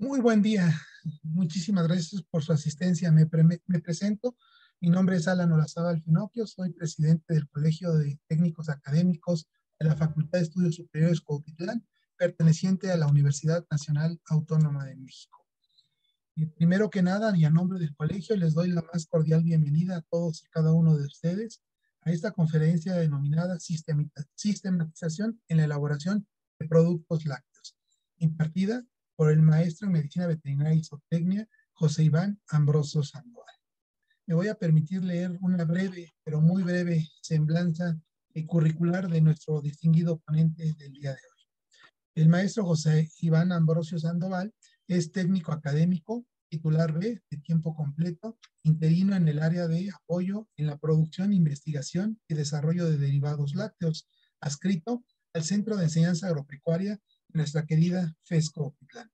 Muy buen día. Muchísimas gracias por su asistencia. Me, presento. Mi nombre es Alan Olazaba Finocchio. Soy presidente del Colegio de Técnicos Académicos de la Facultad de Estudios Superiores Cuautitlán, perteneciente a la Universidad Nacional Autónoma de México. Y primero que nada, y a nombre del colegio, les doy la más cordial bienvenida a todos y cada uno de ustedes a esta conferencia denominada Sistematización en la elaboración de productos lácteos, impartida por el maestro en medicina veterinaria y zootecnia José Iván Ambrosio Sandoval. Me voy a permitir leer una breve, pero muy breve semblanza curricular de nuestro distinguido ponente del día de hoy. El maestro José Iván Ambrosio Sandoval es técnico académico, titular de tiempo completo, interino en el área de apoyo en la producción, investigación y desarrollo de derivados lácteos, adscrito al Centro de Enseñanza Agropecuaria nuestra querida Fesco Oquitlán.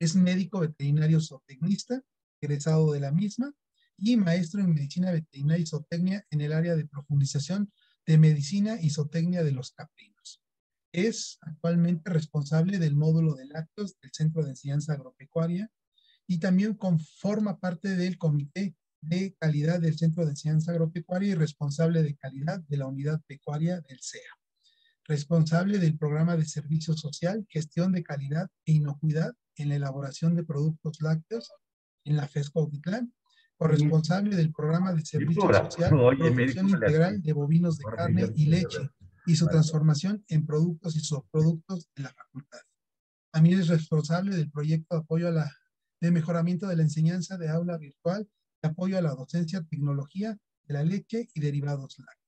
Es médico veterinario zootecnista, egresado de la misma, y maestro en medicina veterinaria y zootecnia en el área de profundización de medicina y zootecnia de los caprinos. Es actualmente responsable del módulo de lactos del Centro de Enseñanza Agropecuaria y también conforma parte del Comité de Calidad del Centro de Enseñanza Agropecuaria y responsable de calidad de la unidad pecuaria del CEA responsable del programa de servicio social, gestión de calidad e inocuidad en la elaboración de productos lácteos en la FESCO Autitlán, corresponsable del programa de servicio social, producción integral de bovinos de carne y leche y su transformación en productos y subproductos en la facultad. También es responsable del proyecto de apoyo a la, de mejoramiento de la enseñanza de aula virtual, de apoyo a la docencia, tecnología de la leche y derivados lácteos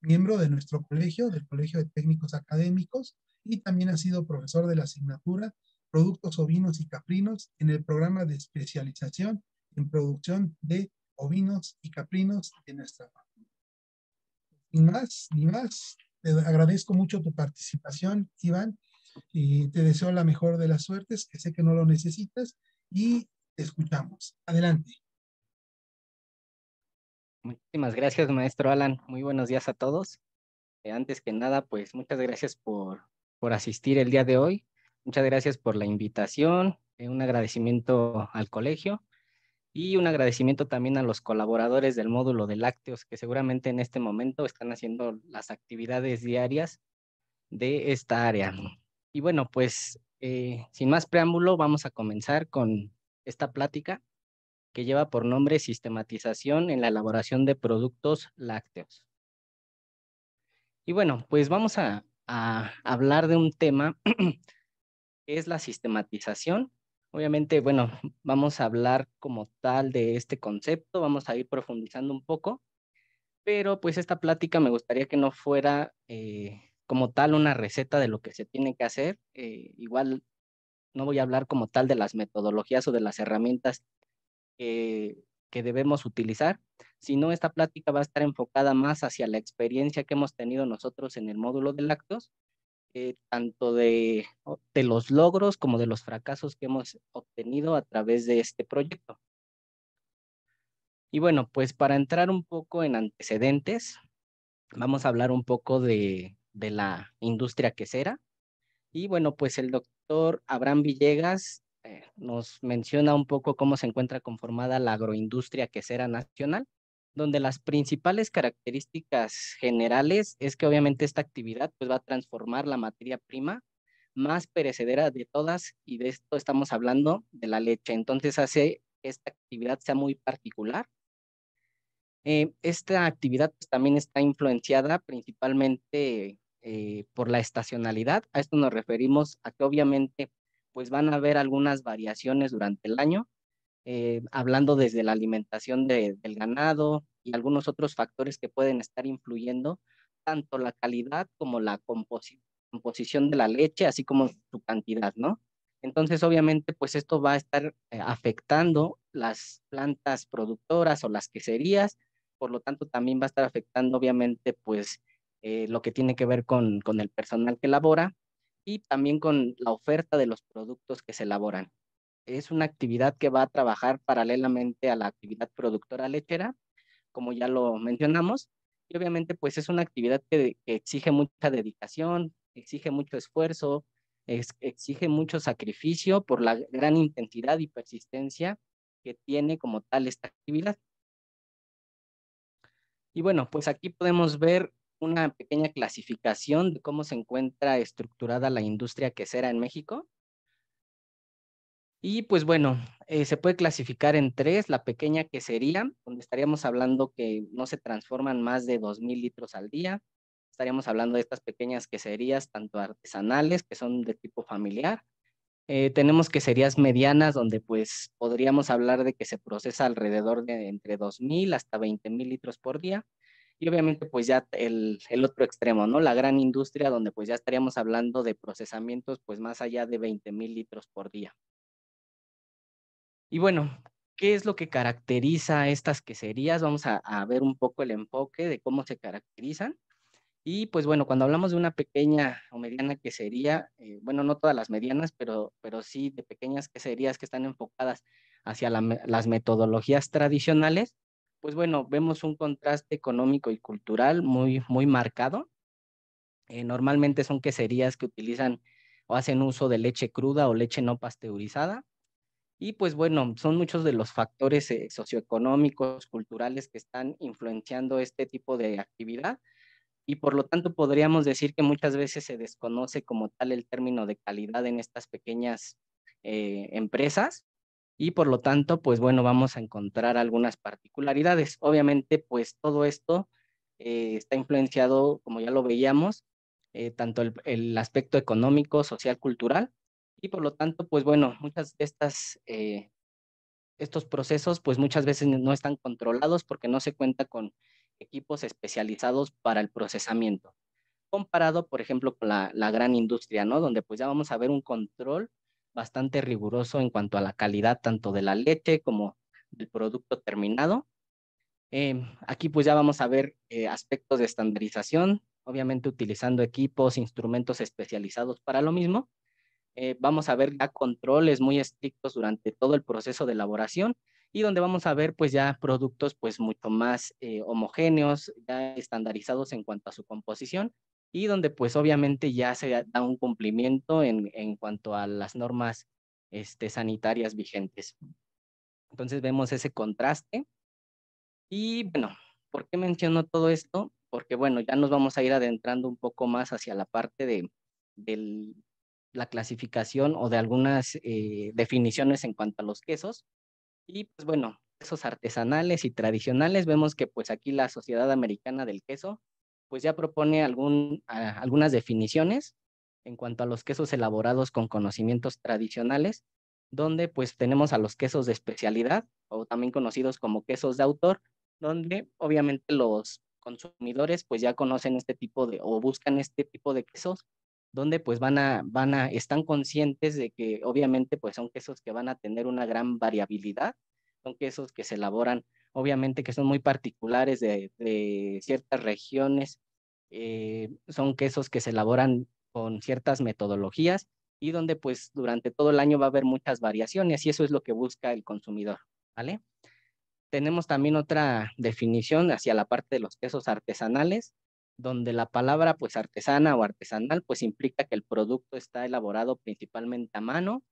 miembro de nuestro colegio, del Colegio de Técnicos Académicos, y también ha sido profesor de la asignatura Productos Ovinos y Caprinos en el programa de especialización en producción de ovinos y caprinos de nuestra familia. Sin más, ni más, te agradezco mucho tu participación, Iván, y te deseo la mejor de las suertes, que sé que no lo necesitas, y te escuchamos. Adelante. Muchísimas gracias, maestro Alan. Muy buenos días a todos. Eh, antes que nada, pues muchas gracias por, asistir el día de hoy. Muchas gracias por la invitación. Eh, un agradecimiento al colegio y un agradecimiento también a los colaboradores del módulo de lácteos que seguramente en este momento están haciendo las actividades diarias de esta área. Y bueno, pues eh, sin más preámbulo, vamos a comenzar con esta plática que lleva por nombre Sistematización en la elaboración de productos lácteos. Y bueno, pues vamos a, hablar de un tema que es la sistematización. Obviamente, bueno, vamos a hablar como tal de este concepto, vamos a ir profundizando un poco, pero pues esta plática me gustaría que no fuera eh, como tal una receta de lo que se tiene que hacer. Eh, igual no voy a hablar como tal de las metodologías o de las herramientas que, debemos utilizar, sino esta plática va a estar enfocada más hacia la experiencia que hemos tenido nosotros en el módulo de lactos, eh, tanto de, de los logros como de los fracasos que hemos obtenido a través de este proyecto. Y bueno, pues para entrar un poco en antecedentes, vamos a hablar un poco de, de la industria quesera. Y bueno, pues el doctor Abraham Villegas eh, nos menciona un poco cómo se encuentra conformada la agroindustria quesera nacional, donde las principales características generales es que obviamente esta actividad pues, va a transformar la materia prima más perecedera de todas, y de esto estamos hablando de la leche. Entonces hace que esta actividad sea muy particular. Eh, esta actividad pues, también está influenciada principalmente eh, por la estacionalidad. A esto nos referimos a que obviamente pues van a haber algunas variaciones durante el año, eh, hablando desde la alimentación del ganado y algunos otros factores que pueden estar influyendo tanto la calidad como la composición de la leche, así como su cantidad, ¿no? Entonces, obviamente, pues esto va a estar eh, afectando las plantas productoras o las queserías, por lo tanto, también va a estar afectando, obviamente, pues eh, lo que tiene que ver con, con el personal que labora y también con la oferta de los productos que se elaboran. Es una actividad que va a trabajar paralelamente a la actividad productora lechera, como ya lo mencionamos, y obviamente pues es una actividad que, exige mucha dedicación, exige mucho esfuerzo, exige mucho sacrificio por la gran intensidad y persistencia que tiene como tal esta actividad. Y bueno, pues aquí podemos ver una pequeña clasificación de cómo se encuentra estructurada la industria quesera en México. Y pues bueno, eh, se puede clasificar en tres, la pequeña quesería, donde estaríamos hablando que no se transforman más de 2.000 litros al día. Estaríamos hablando de estas pequeñas queserías, tanto artesanales, que son de tipo familiar. Eh, tenemos queserías medianas, donde pues podríamos hablar de que se procesa alrededor de entre 2.000 hasta 20.000 litros por día. Y obviamente pues ya el, otro extremo, ¿no? La gran industria donde pues ya estaríamos hablando de procesamientos pues más allá de 20 mil litros por día. Y bueno, ¿qué es lo que caracteriza estas queserías? Vamos a, ver un poco el enfoque de cómo se caracterizan. Y pues bueno, cuando hablamos de una pequeña o mediana quesería, eh, bueno, no todas las medianas, pero, pero sí de pequeñas queserías que están enfocadas hacia las metodologías tradicionales, pues bueno, vemos un contraste económico y cultural muy, muy marcado. Eh, normalmente son queserías que utilizan o hacen uso de leche cruda o leche no pasteurizada. Y pues bueno, son muchos de los factores eh, socioeconómicos, culturales que están influenciando este tipo de actividad. Y por lo tanto podríamos decir que muchas veces se desconoce como tal el término de calidad en estas pequeñas eh, empresas y por lo tanto, pues bueno, vamos a encontrar algunas particularidades. Obviamente, pues todo esto eh, está influenciado, como ya lo veíamos, eh, tanto el, aspecto económico, social, cultural, y por lo tanto, pues bueno, muchas de estas, eh, estos procesos, pues muchas veces no están controlados porque no se cuenta con equipos especializados para el procesamiento comparado, por ejemplo, con la, la gran industria, ¿no? Donde pues ya vamos a ver un control bastante riguroso en cuanto a la calidad tanto de la leche como del producto terminado. Em, aquí pues ya vamos a ver eh, aspectos de estandarización, obviamente utilizando equipos, instrumentos especializados para lo mismo. Eh, vamos a ver ya controles muy estrictos durante todo el proceso de elaboración y donde vamos a ver pues ya productos pues mucho más eh, homogéneos, ya estandarizados en cuanto a su composición y donde pues obviamente ya se da un cumplimiento en, cuanto a las normas este, sanitarias vigentes. Entonces vemos ese contraste. Y bueno, ¿por qué menciono todo esto? Porque bueno, ya nos vamos a ir adentrando un poco más hacia la parte de, la clasificación o de algunas eh, definiciones en cuanto a los quesos. Y pues bueno, quesos artesanales y tradicionales, vemos que pues aquí la Sociedad Americana del Queso pues ya propone algún, ah, algunas definiciones en cuanto a los quesos elaborados con conocimientos tradicionales, donde pues tenemos a los quesos de especialidad o también conocidos como quesos de autor, donde obviamente los consumidores pues ya conocen este tipo de o buscan este tipo de quesos donde pues van a, van a, están conscientes de que obviamente pues son quesos que van a tener una gran variabilidad, son quesos que se elaboran obviamente que son muy particulares de, ciertas regiones, eh, son quesos que se elaboran con ciertas metodologías y donde pues durante todo el año va a haber muchas variaciones y eso es lo que busca el consumidor, ¿vale? Tenemos también otra definición hacia la parte de los quesos artesanales, donde la palabra pues artesana o artesanal pues implica que el producto está elaborado principalmente a mano,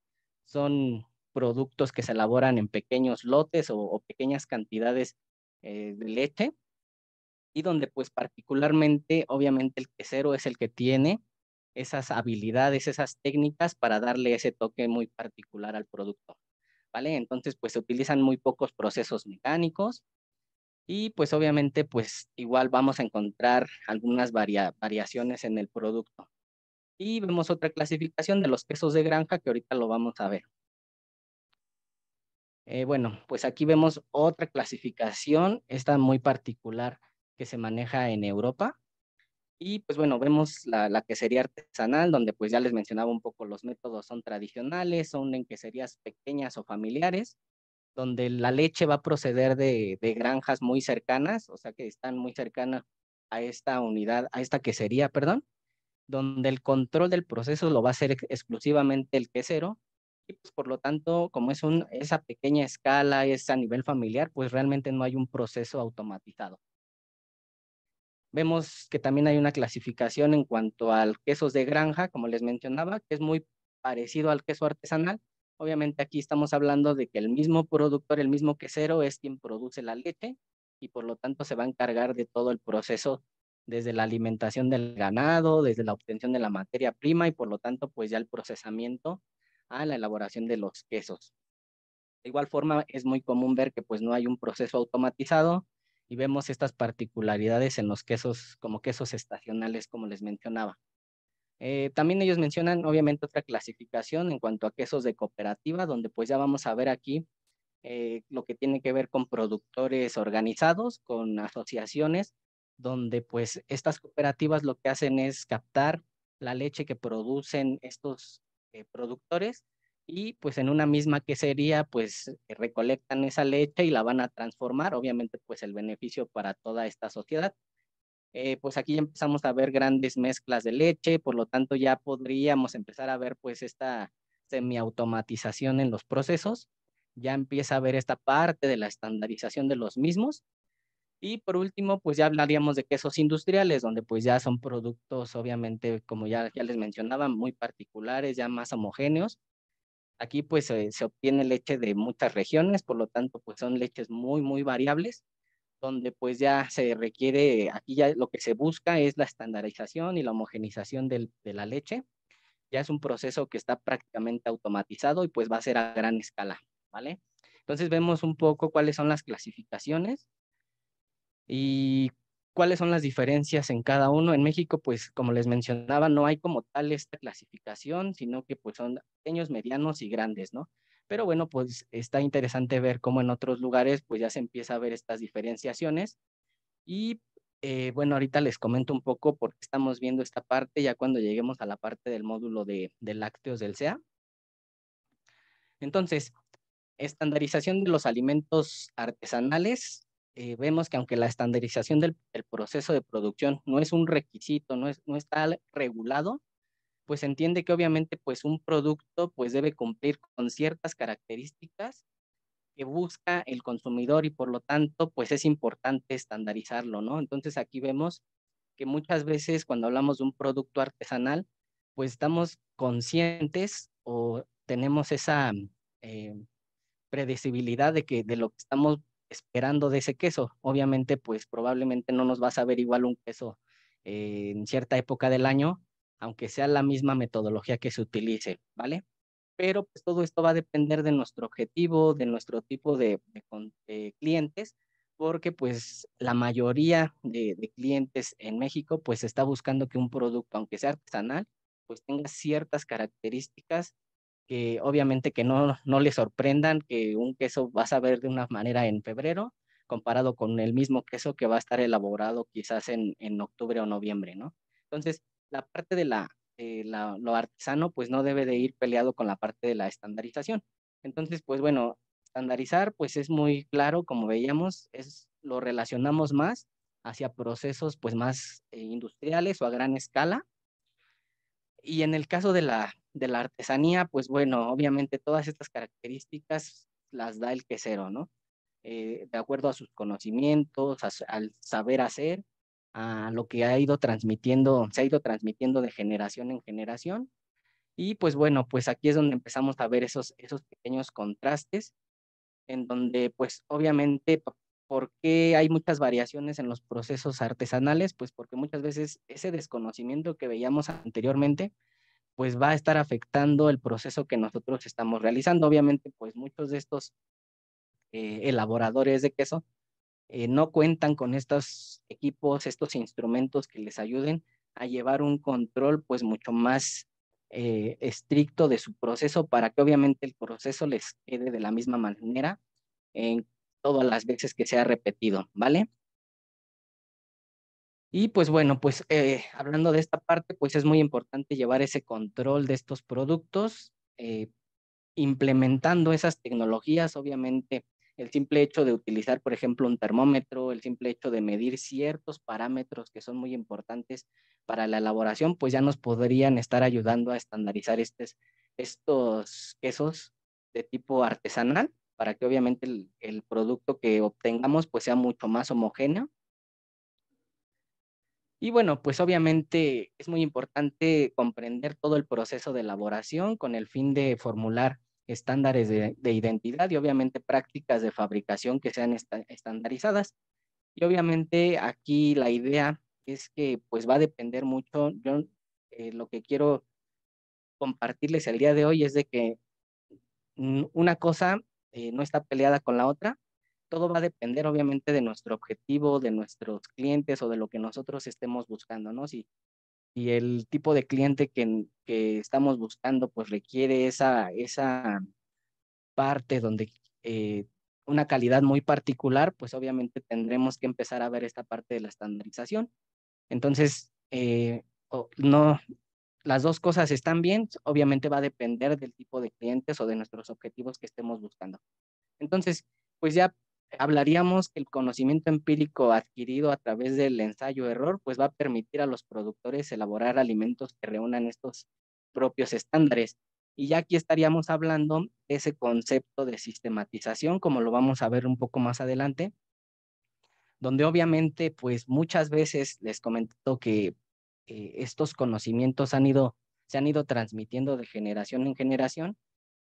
son productos que se elaboran en pequeños lotes o, pequeñas cantidades eh, de leche y donde pues particularmente obviamente el quesero es el que tiene esas habilidades, esas técnicas para darle ese toque muy particular al producto. ¿Vale? Entonces, pues se utilizan muy pocos procesos mecánicos y pues obviamente pues igual vamos a encontrar algunas variaciones en el producto. Y vemos otra clasificación de los quesos de granja que ahorita lo vamos a ver. Eh, bueno, pues aquí vemos otra clasificación, esta muy particular que se maneja en Europa. Y pues bueno, vemos la, la, quesería artesanal, donde pues ya les mencionaba un poco los métodos son tradicionales, son en queserías pequeñas o familiares, donde la leche va a proceder de, de granjas muy cercanas, o sea que están muy cercanas a esta unidad, a esta quesería, perdón, donde el control del proceso lo va a hacer exclusivamente el quesero pues, por lo tanto, como es esa pequeña escala, es a nivel familiar, pues realmente no hay un proceso automatizado. Vemos que también hay una clasificación en cuanto al quesos de granja, como les mencionaba, que es muy parecido al queso artesanal. Obviamente aquí estamos hablando de que el mismo productor, el mismo quesero es quien produce la leche y por lo tanto se va a encargar de todo el proceso desde la alimentación del ganado, desde la obtención de la materia prima y por lo tanto pues ya el procesamiento a la elaboración de los quesos. De igual forma, es muy común ver que pues no hay un proceso automatizado y vemos estas particularidades en los quesos como quesos estacionales, como les mencionaba. Eh, también ellos mencionan, obviamente, otra clasificación en cuanto a quesos de cooperativa, donde pues ya vamos a ver aquí eh, lo que tiene que ver con productores organizados, con asociaciones, donde pues estas cooperativas lo que hacen es captar la leche que producen estos eh, productores y pues en una misma que sería pues eh, recolectan esa leche y la van a transformar, obviamente pues el beneficio para toda esta sociedad. Eh, pues aquí ya empezamos a ver grandes mezclas de leche, por lo tanto ya podríamos empezar a ver pues esta semiautomatización en los procesos, ya empieza a ver esta parte de la estandarización de los mismos y por último, pues ya hablaríamos de quesos industriales, donde pues ya son productos, obviamente, como ya, ya les mencionaba, muy particulares, ya más homogéneos. Aquí pues se, obtiene leche de muchas regiones, por lo tanto pues son leches muy, muy variables, donde pues ya se requiere, aquí ya lo que se busca es la estandarización y la homogenización del, de la leche. Ya es un proceso que está prácticamente automatizado y pues va a ser a gran escala, ¿vale? Entonces vemos un poco cuáles son las clasificaciones y cuáles son las diferencias en cada uno. En México, pues como les mencionaba, no hay como tal esta clasificación, sino que pues son pequeños, medianos y grandes, ¿no? Pero bueno, pues está interesante ver cómo en otros lugares pues ya se empieza a ver estas diferenciaciones. Y eh, bueno, ahorita les comento un poco porque estamos viendo esta parte ya cuando lleguemos a la parte del módulo de, de lácteos del SEA. Entonces, estandarización de los alimentos artesanales, eh, vemos que aunque la estandarización del, proceso de producción no es un requisito, no, es, no está regulado, pues entiende que obviamente pues un producto pues debe cumplir con ciertas características que busca el consumidor y por lo tanto pues es importante estandarizarlo, ¿no? Entonces aquí vemos que muchas veces cuando hablamos de un producto artesanal pues estamos conscientes o tenemos esa eh, predecibilidad de que de lo que estamos esperando de ese queso. Obviamente, pues probablemente no nos va a saber igual un queso eh, en cierta época del año, aunque sea la misma metodología que se utilice, ¿vale? Pero pues todo esto va a depender de nuestro objetivo, de nuestro tipo de, clientes, porque pues la mayoría de, de, clientes en México pues está buscando que un producto, aunque sea artesanal, pues tenga ciertas características que obviamente que no, no les sorprendan que un queso vas a ver de una manera en febrero comparado con el mismo queso que va a estar elaborado quizás en, octubre o noviembre, ¿no? Entonces, la parte de la, lo artesano pues no debe de ir peleado con la parte de la estandarización. Entonces, pues bueno, estandarizar pues es muy claro, como veíamos, es, lo relacionamos más hacia procesos pues más eh, industriales o a gran escala. Y en el caso de la de la artesanía, pues bueno, obviamente todas estas características las da el quesero, ¿no? Eh, de acuerdo a sus conocimientos, al saber hacer, a lo que ha ido transmitiendo, se ha ido transmitiendo de generación en generación. Y pues bueno, pues aquí es donde empezamos a ver esos, esos pequeños contrastes, en donde pues obviamente, ¿por qué hay muchas variaciones en los procesos artesanales? Pues porque muchas veces ese desconocimiento que veíamos anteriormente, pues va a estar afectando el proceso que nosotros estamos realizando. Obviamente, pues muchos de estos eh, elaboradores de queso eh, no cuentan con estos equipos, estos instrumentos que les ayuden a llevar un control pues mucho más eh, estricto de su proceso para que obviamente el proceso les quede de la misma manera en todas las veces que sea repetido, ¿vale? Y pues bueno, pues eh, hablando de esta parte, pues es muy importante llevar ese control de estos productos, eh, implementando esas tecnologías, obviamente. El simple hecho de utilizar, por ejemplo, un termómetro, el simple hecho de medir ciertos parámetros que son muy importantes para la elaboración, pues ya nos podrían estar ayudando a estandarizar estos quesos de tipo artesanal para que obviamente el, el producto que obtengamos pues sea mucho más homogéneo y bueno, pues obviamente es muy importante comprender todo el proceso de elaboración con el fin de formular estándares de, identidad y obviamente prácticas de fabricación que sean estandarizadas. Y obviamente aquí la idea es que pues va a depender mucho, yo eh, lo que quiero compartirles el día de hoy es de que mm, una cosa eh, no está peleada con la otra, todo va a depender obviamente de nuestro objetivo, de nuestros clientes o de lo que nosotros estemos buscando, ¿no? Si, el tipo de cliente que, que estamos buscando pues requiere esa, esa parte donde eh, una calidad muy particular, pues obviamente tendremos que empezar a ver esta parte de la estandarización. Entonces, eh, no, las dos cosas están bien, obviamente va a depender del tipo de clientes o de nuestros objetivos que estemos buscando. Entonces, pues ya hablaríamos que el conocimiento empírico adquirido a través del ensayo-error, pues va a permitir a los productores elaborar alimentos que reúnan estos propios estándares. Y ya aquí estaríamos hablando de ese concepto de sistematización, como lo vamos a ver un poco más adelante, donde obviamente, pues muchas veces les comento que eh, estos conocimientos han ido, se han ido transmitiendo de generación en generación,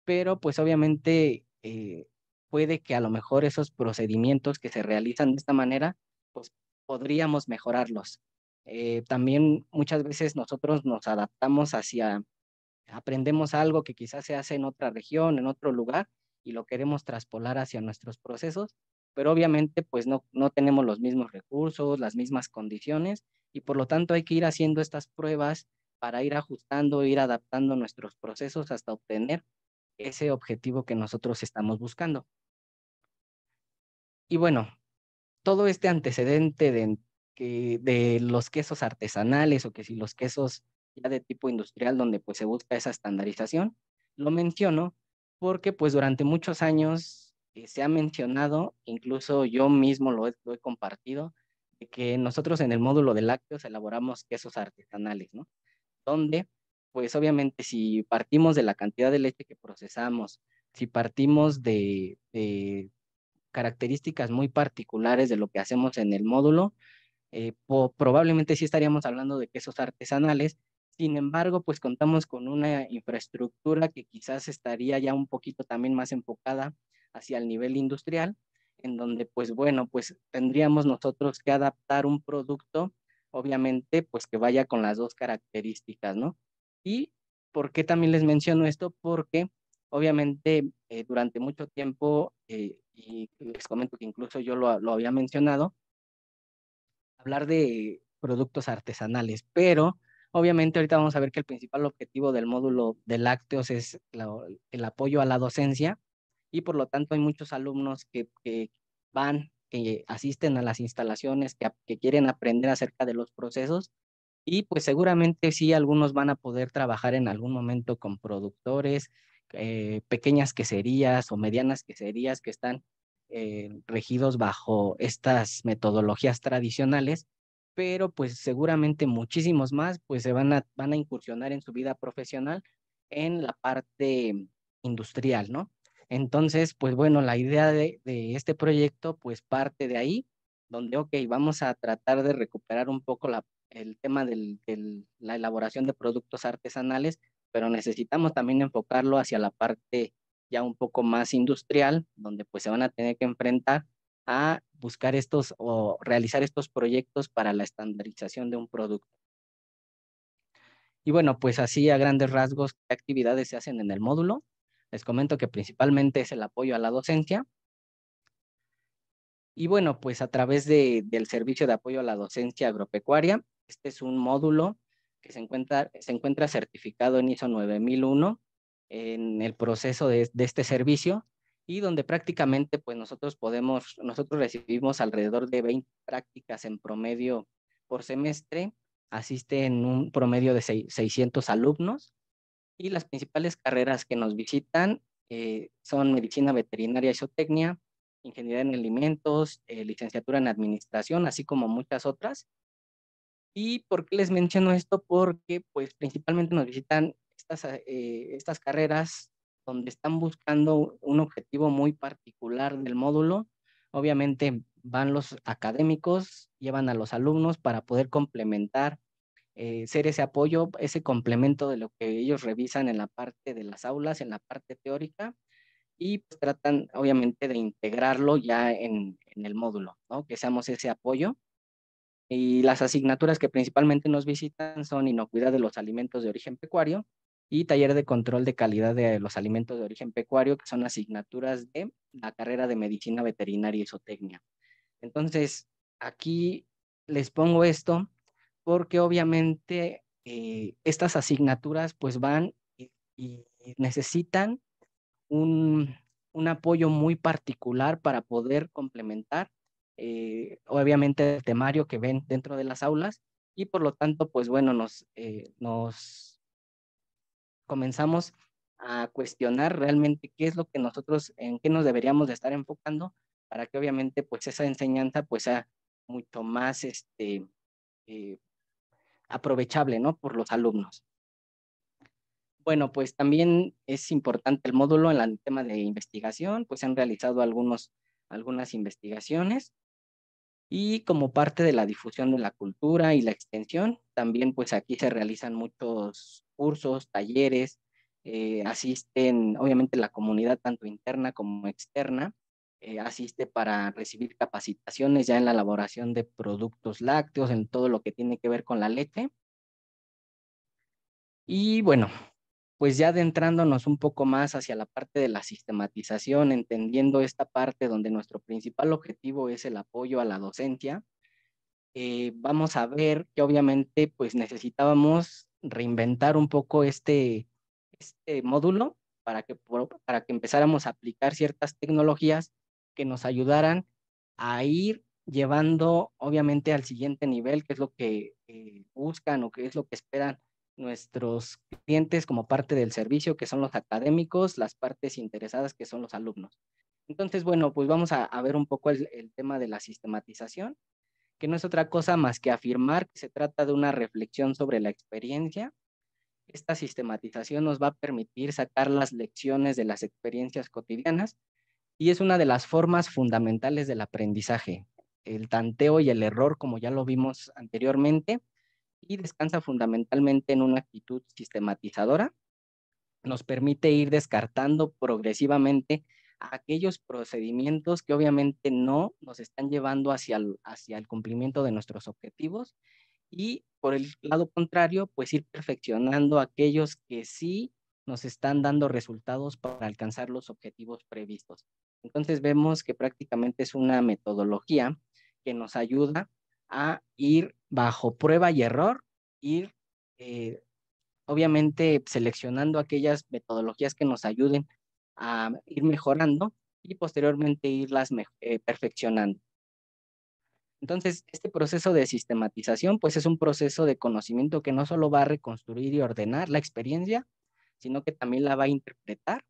pero pues obviamente eh, puede que a lo mejor esos procedimientos que se realizan de esta manera, pues podríamos mejorarlos. Eh, también muchas veces nosotros nos adaptamos hacia, aprendemos algo que quizás se hace en otra región, en otro lugar, y lo queremos traspolar hacia nuestros procesos, pero obviamente pues no, no tenemos los mismos recursos, las mismas condiciones, y por lo tanto hay que ir haciendo estas pruebas para ir ajustando, ir adaptando nuestros procesos hasta obtener ese objetivo que nosotros estamos buscando. Y bueno, todo este antecedente de, de los quesos artesanales o que si los quesos ya de tipo industrial donde pues se busca esa estandarización, lo menciono porque pues durante muchos años eh, se ha mencionado, incluso yo mismo lo he, compartido, que nosotros en el módulo de lácteos elaboramos quesos artesanales, ¿no? Donde pues obviamente si partimos de la cantidad de leche que procesamos, si partimos de características muy particulares de lo que hacemos en el módulo, eh, probablemente sí estaríamos hablando de quesos artesanales, sin embargo, pues contamos con una infraestructura que quizás estaría ya un poquito también más enfocada hacia el nivel industrial, en donde pues bueno, pues tendríamos nosotros que adaptar un producto, obviamente, pues que vaya con las dos características, ¿no? Y por qué también les menciono esto, porque obviamente eh, durante mucho tiempo eh, y les comento que incluso yo lo, había mencionado, hablar de productos artesanales, pero obviamente ahorita vamos a ver que el principal objetivo del módulo de lácteos es el apoyo a la docencia y por lo tanto hay muchos alumnos que, van, que asisten a las instalaciones, que, que, quieren aprender acerca de los procesos y pues seguramente sí algunos van a poder trabajar en algún momento con productores, eh, pequeñas queserías o medianas queserías que están eh, regidos bajo estas metodologías tradicionales, pero pues seguramente muchísimos más pues se van a, van a incursionar en su vida profesional en la parte industrial, ¿no? Entonces, pues bueno, la idea de, este proyecto pues parte de ahí, donde, ok, vamos a tratar de recuperar un poco el tema de la elaboración de productos artesanales pero necesitamos también enfocarlo hacia la parte ya un poco más industrial, donde pues se van a tener que enfrentar a buscar estos o realizar estos proyectos para la estandarización de un producto. Y bueno, pues así a grandes rasgos, ¿qué actividades se hacen en el módulo? Les comento que principalmente es el apoyo a la docencia. Y bueno, pues a través del servicio de apoyo a la docencia agropecuaria, este es un módulo que se encuentra, certificado en ISO 9001 en el proceso de, este servicio y donde prácticamente pues nosotros podemos, nosotros recibimos alrededor de 20 prácticas en promedio por semestre, asiste en un promedio de 600 alumnos y las principales carreras que nos visitan eh, son medicina veterinaria y zootecnia, ingeniería en alimentos, eh, licenciatura en administración, así como muchas otras, ¿Y por qué les menciono esto? Porque pues principalmente nos visitan estas, eh, eh, estas carreras donde están buscando un objetivo muy particular del módulo. Obviamente van los académicos, llevan a los alumnos para poder complementar, eh, ser ese apoyo, ese complemento de lo que ellos revisan en la parte de las aulas, en la parte teórica, y pues, tratan obviamente de integrarlo ya en, el módulo, que seamos ese apoyo y las asignaturas que principalmente nos visitan son inocuidad de los alimentos de origen pecuario y taller de control de calidad de los alimentos de origen pecuario, que son asignaturas de la carrera de medicina veterinaria y zootecnia. Entonces, aquí les pongo esto porque obviamente eh, estas asignaturas pues van y, necesitan un, un apoyo muy particular para poder complementar eh, obviamente el temario que ven dentro de las aulas y por lo tanto, pues bueno, eh, nos, comenzamos a cuestionar realmente qué es lo que nosotros, en qué nos deberíamos de estar enfocando para que obviamente pues esa enseñanza pues sea mucho más este, eh, aprovechable, ¿no? Por los alumnos. Bueno, pues también es importante el módulo en el tema de investigación, pues se han realizado algunos, algunas investigaciones y como parte de la difusión de la cultura y la extensión, también pues aquí se realizan muchos cursos, talleres, eh, asisten obviamente la comunidad tanto interna como externa, eh, asiste para recibir capacitaciones ya en la elaboración de productos lácteos, en todo lo que tiene que ver con la leche. Y bueno, pues ya adentrándonos un poco más hacia la parte de la sistematización, entendiendo esta parte donde nuestro principal objetivo es el apoyo a la docencia, eh, vamos a ver que obviamente pues necesitábamos reinventar un poco este, este módulo para que, para que empezáramos a aplicar ciertas tecnologías que nos ayudaran a ir llevando obviamente al siguiente nivel, que es lo que eh, buscan o que es lo que esperan nuestros clientes como parte del servicio, que son los académicos, las partes interesadas, que son los alumnos. Entonces, bueno, pues vamos a, ver un poco el, tema de la sistematización, que no es otra cosa más que afirmar que se trata de una reflexión sobre la experiencia. Esta sistematización nos va a permitir sacar las lecciones de las experiencias cotidianas y es una de las formas fundamentales del aprendizaje. El tanteo y el error, como ya lo vimos anteriormente, y descansa fundamentalmente en una actitud sistematizadora. Nos permite ir descartando progresivamente aquellos procedimientos que obviamente no nos están llevando hacia el, hacia el cumplimiento de nuestros objetivos y por el lado contrario, pues ir perfeccionando aquellos que sí nos están dando resultados para alcanzar los objetivos previstos. Entonces vemos que prácticamente es una metodología que nos ayuda a ir bajo prueba y error, ir eh, obviamente seleccionando aquellas metodologías que nos ayuden a ir mejorando y posteriormente irlas eh, perfeccionando. Entonces, este proceso de sistematización, pues es un proceso de conocimiento que no solo va a reconstruir y ordenar la experiencia, sino que también la va a interpretar,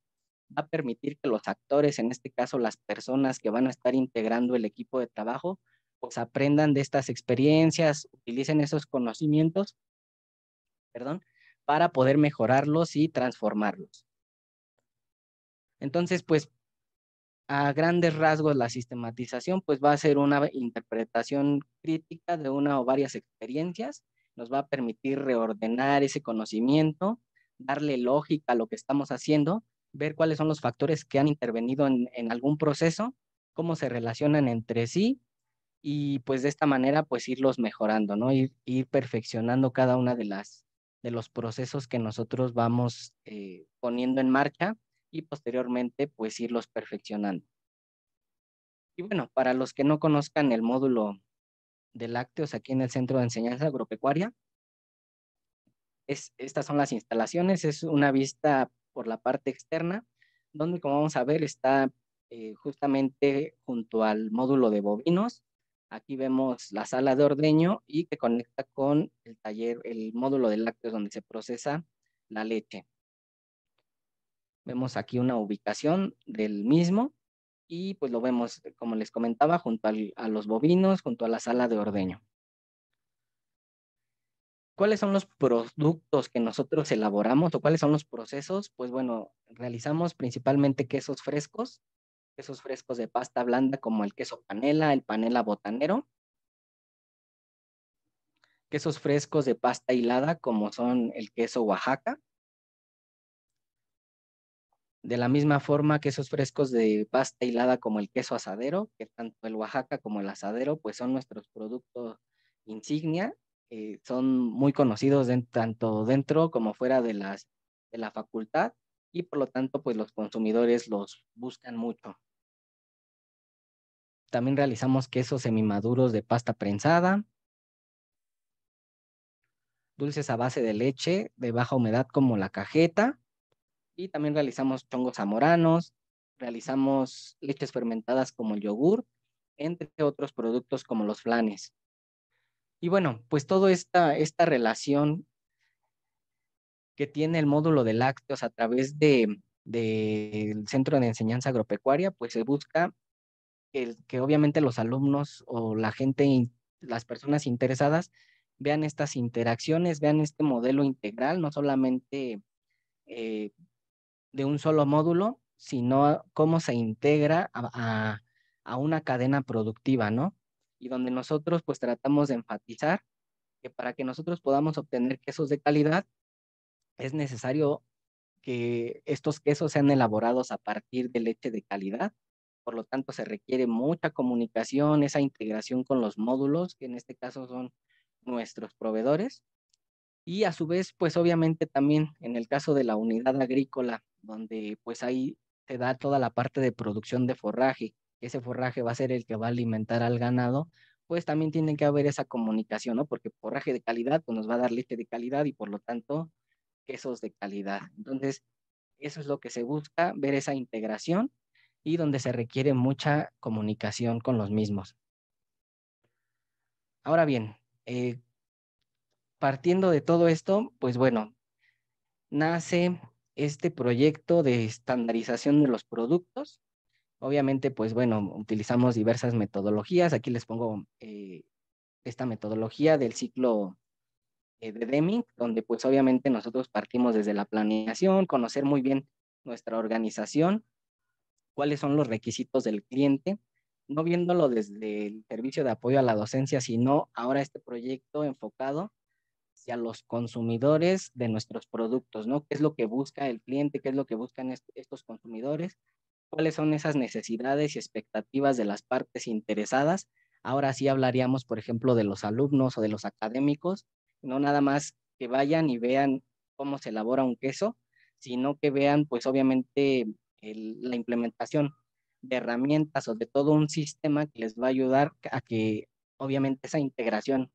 va a permitir que los actores, en este caso las personas que van a estar integrando el equipo de trabajo, pues aprendan de estas experiencias, utilicen esos conocimientos, perdón, para poder mejorarlos y transformarlos. Entonces, pues a grandes rasgos la sistematización pues va a ser una interpretación crítica de una o varias experiencias, nos va a permitir reordenar ese conocimiento, darle lógica a lo que estamos haciendo, ver cuáles son los factores que han intervenido en, en algún proceso, cómo se relacionan entre sí y pues de esta manera pues irlos mejorando, ¿no? Ir, ir perfeccionando cada una de las de los procesos que nosotros vamos eh, poniendo en marcha y posteriormente pues irlos perfeccionando. Y bueno, para los que no conozcan el módulo de lácteos aquí en el Centro de Enseñanza Agropecuaria, es, estas son las instalaciones, es una vista por la parte externa, donde como vamos a ver está eh, justamente junto al módulo de bovinos, Aquí vemos la sala de ordeño y que conecta con el taller, el módulo de lácteos donde se procesa la leche. Vemos aquí una ubicación del mismo y pues lo vemos, como les comentaba, junto a los bovinos, junto a la sala de ordeño. ¿Cuáles son los productos que nosotros elaboramos o cuáles son los procesos? Pues bueno, realizamos principalmente quesos frescos, quesos frescos de pasta blanda como el queso panela, el panela botanero, quesos frescos de pasta hilada como son el queso Oaxaca, de la misma forma, quesos frescos de pasta hilada como el queso asadero, que tanto el Oaxaca como el asadero, pues son nuestros productos insignia, eh, son muy conocidos tanto dentro como fuera de, de la facultad y por lo tanto, pues los consumidores los buscan mucho. También realizamos quesos semimaduros de pasta prensada, dulces a base de leche de baja humedad como la cajeta, y también realizamos chongos amoranos. realizamos leches fermentadas como el yogur, entre otros productos como los flanes. Y bueno, pues toda esta, esta relación que tiene el módulo de lácteos a través del de, Centro de Enseñanza Agropecuaria, pues se busca que, obviamente los alumnos o la gente, las personas interesadas, vean estas interacciones, vean este modelo integral, no solamente eh, de un solo módulo, sino cómo se integra a, a una cadena productiva, ¿no? Y donde nosotros pues tratamos de enfatizar que para que nosotros podamos obtener quesos de calidad, es necesario que estos quesos sean elaborados a partir de leche de calidad. Por lo tanto, se requiere mucha comunicación, esa integración con los módulos, que en este caso son nuestros proveedores. Y a su vez, pues obviamente también en el caso de la unidad agrícola, donde pues ahí te da toda la parte de producción de forraje, ese forraje va a ser el que va a alimentar al ganado, pues también tiene que haber esa comunicación, ¿no? Porque forraje de calidad, pues nos va a dar leche de calidad y por lo tanto esos de calidad. Entonces, eso es lo que se busca, ver esa integración y donde se requiere mucha comunicación con los mismos. Ahora bien, eh, partiendo de todo esto, pues bueno, nace este proyecto de estandarización de los productos. Obviamente, pues bueno, utilizamos diversas metodologías. Aquí les pongo eh, esta metodología del ciclo eh, de Deming, donde pues obviamente nosotros partimos desde la planeación, conocer muy bien nuestra organización, cuáles son los requisitos del cliente, no viéndolo desde el servicio de apoyo a la docencia, sino ahora este proyecto enfocado hacia los consumidores de nuestros productos, ¿no? ¿Qué es lo que busca el cliente? ¿Qué es lo que buscan estos consumidores? ¿Cuáles son esas necesidades y expectativas de las partes interesadas? Ahora sí hablaríamos, por ejemplo, de los alumnos o de los académicos, no nada más que vayan y vean cómo se elabora un queso, sino que vean pues obviamente la implementación de herramientas o de todo un sistema que les va a ayudar a que obviamente esa integración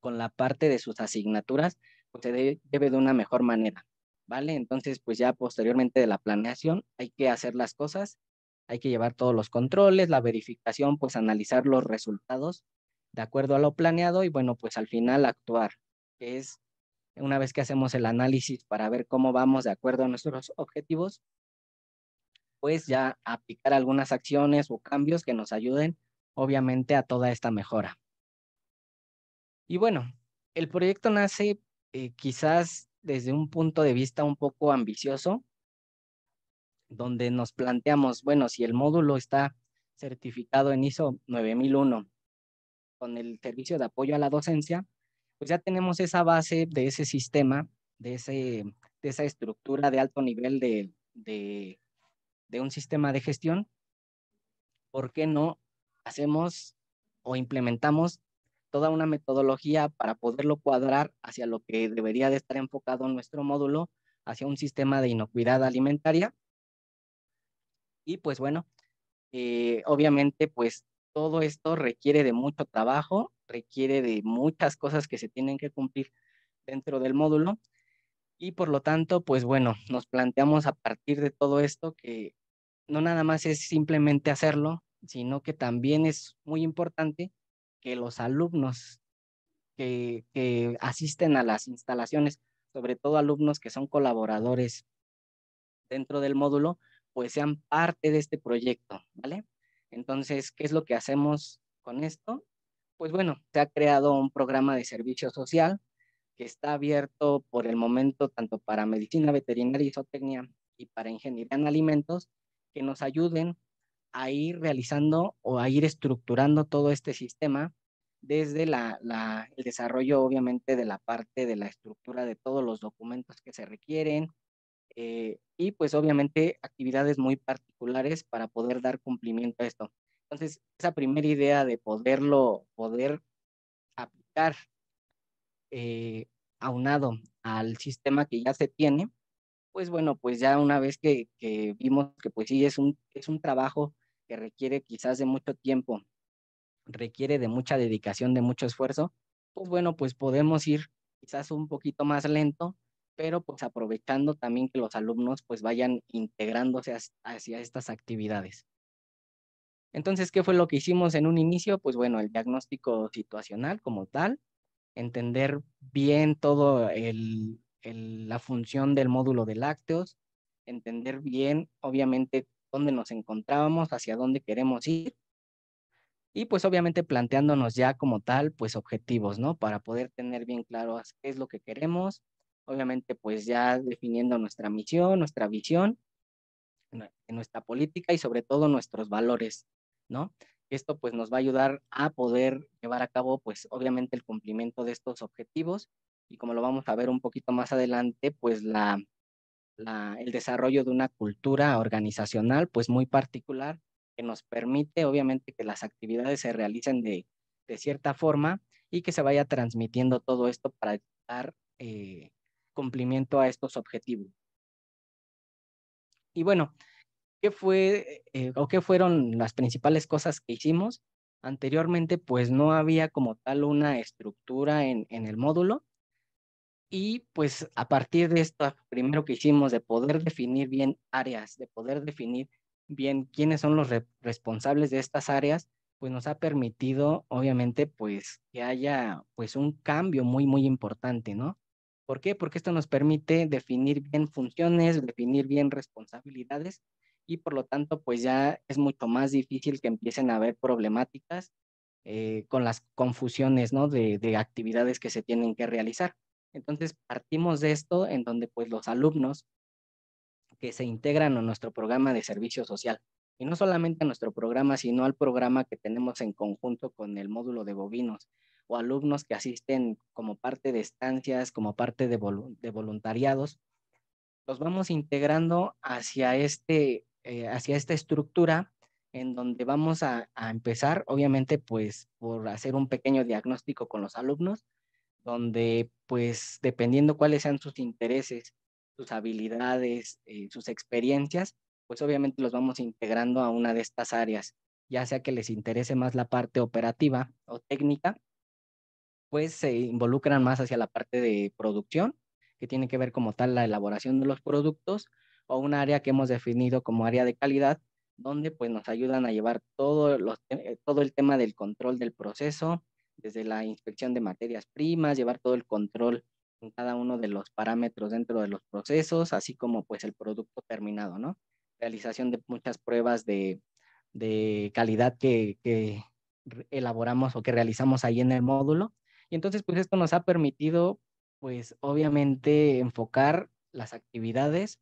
con la parte de sus asignaturas pues se debe de una mejor manera, ¿vale? Entonces pues ya posteriormente de la planeación hay que hacer las cosas, hay que llevar todos los controles, la verificación, pues analizar los resultados de acuerdo a lo planeado y bueno, pues al final actuar, que es una vez que hacemos el análisis para ver cómo vamos de acuerdo a nuestros objetivos, pues ya aplicar algunas acciones o cambios que nos ayuden obviamente a toda esta mejora. Y bueno, el proyecto nace eh, quizás desde un punto de vista un poco ambicioso, donde nos planteamos, bueno, si el módulo está certificado en ISO 9001 con el servicio de apoyo a la docencia, pues ya tenemos esa base de ese sistema, de, esa estructura de alto nivel de, de, un sistema de gestión. ¿Por qué no hacemos o implementamos toda una metodología para poderlo cuadrar hacia lo que debería de estar enfocado en nuestro módulo, hacia un sistema de inocuidad alimentaria? Y pues bueno, eh, obviamente pues todo esto requiere de mucho trabajo, requiere de muchas cosas que se tienen que cumplir dentro del módulo y por lo tanto, pues bueno, nos planteamos a partir de todo esto que no nada más es simplemente hacerlo, sino que también es muy importante que los alumnos que, asisten a las instalaciones, sobre todo alumnos que son colaboradores dentro del módulo, pues sean parte de este proyecto, ¿vale? Entonces, ¿qué es lo que hacemos con esto? Pues bueno, se ha creado un programa de servicio social que está abierto por el momento tanto para medicina veterinaria y zootecnia y para ingeniería en alimentos que nos ayuden a ir realizando o a ir estructurando todo este sistema desde el desarrollo, obviamente, de la parte de la estructura de todos los documentos que se requieren, eh, y pues obviamente actividades muy particulares para poder dar cumplimiento a esto. Entonces, esa primera idea de poderlo, poder aplicar eh, aunado al sistema que ya se tiene, pues bueno, pues ya una vez que, vimos que pues sí, es es un trabajo que requiere quizás de mucho tiempo, requiere de mucha dedicación, de mucho esfuerzo, pues bueno, pues podemos ir quizás un poquito más lento, pero pues aprovechando también que los alumnos pues vayan integrándose hacia estas actividades. Entonces, ¿qué fue lo que hicimos en un inicio? Pues bueno, el diagnóstico situacional como tal, entender bien todo la función del módulo de lácteos, entender bien, obviamente, dónde nos encontrábamos, hacia dónde queremos ir, y pues obviamente planteándonos ya como tal, pues objetivos, ¿no? Para poder tener bien claro qué es lo que queremos, obviamente pues ya definiendo nuestra misión, nuestra visión, nuestra política y sobre todo nuestros valores, ¿no? Esto pues nos va a ayudar a poder llevar a cabo pues obviamente el cumplimiento de estos objetivos y como lo vamos a ver un poquito más adelante, pues la, el desarrollo de una cultura organizacional pues muy particular que nos permite obviamente que las actividades se realicen de, de cierta forma y que se vaya transmitiendo todo esto para estar eh, cumplimiento a estos objetivos. Y bueno, ¿qué fue eh, o qué fueron las principales cosas que hicimos? Anteriormente, pues no había como tal una estructura en, en el módulo. Y pues a partir de esto, primero que hicimos de poder definir bien áreas, de poder definir bien quiénes son los responsables de estas áreas, pues nos ha permitido, obviamente, pues que haya pues un cambio muy, muy importante, ¿no? ¿Por qué? Porque esto nos permite definir bien funciones, definir bien responsabilidades y por lo tanto pues ya es mucho más difícil que empiecen a haber problemáticas eh, con las confusiones ¿no? de, de actividades que se tienen que realizar. Entonces partimos de esto en donde pues los alumnos que se integran a nuestro programa de servicio social y no solamente a nuestro programa, sino al programa que tenemos en conjunto con el módulo de bovinos o alumnos que asisten como parte de estancias, como parte de, voluntariados, los vamos integrando hacia, este, eh, hacia esta estructura en donde vamos a, empezar, obviamente, pues por hacer un pequeño diagnóstico con los alumnos, donde pues dependiendo cuáles sean sus intereses, sus habilidades, eh, sus experiencias, pues obviamente los vamos integrando a una de estas áreas, ya sea que les interese más la parte operativa o técnica, pues se involucran más hacia la parte de producción, que tiene que ver como tal la elaboración de los productos, o un área que hemos definido como área de calidad, donde pues nos ayudan a llevar todo, eh, todo el tema del control del proceso, desde la inspección de materias primas, llevar todo el control en cada uno de los parámetros dentro de los procesos, así como pues el producto terminado, ¿no? realización de muchas pruebas de, calidad que, elaboramos o que realizamos ahí en el módulo. Y entonces, pues esto nos ha permitido, pues obviamente, enfocar las actividades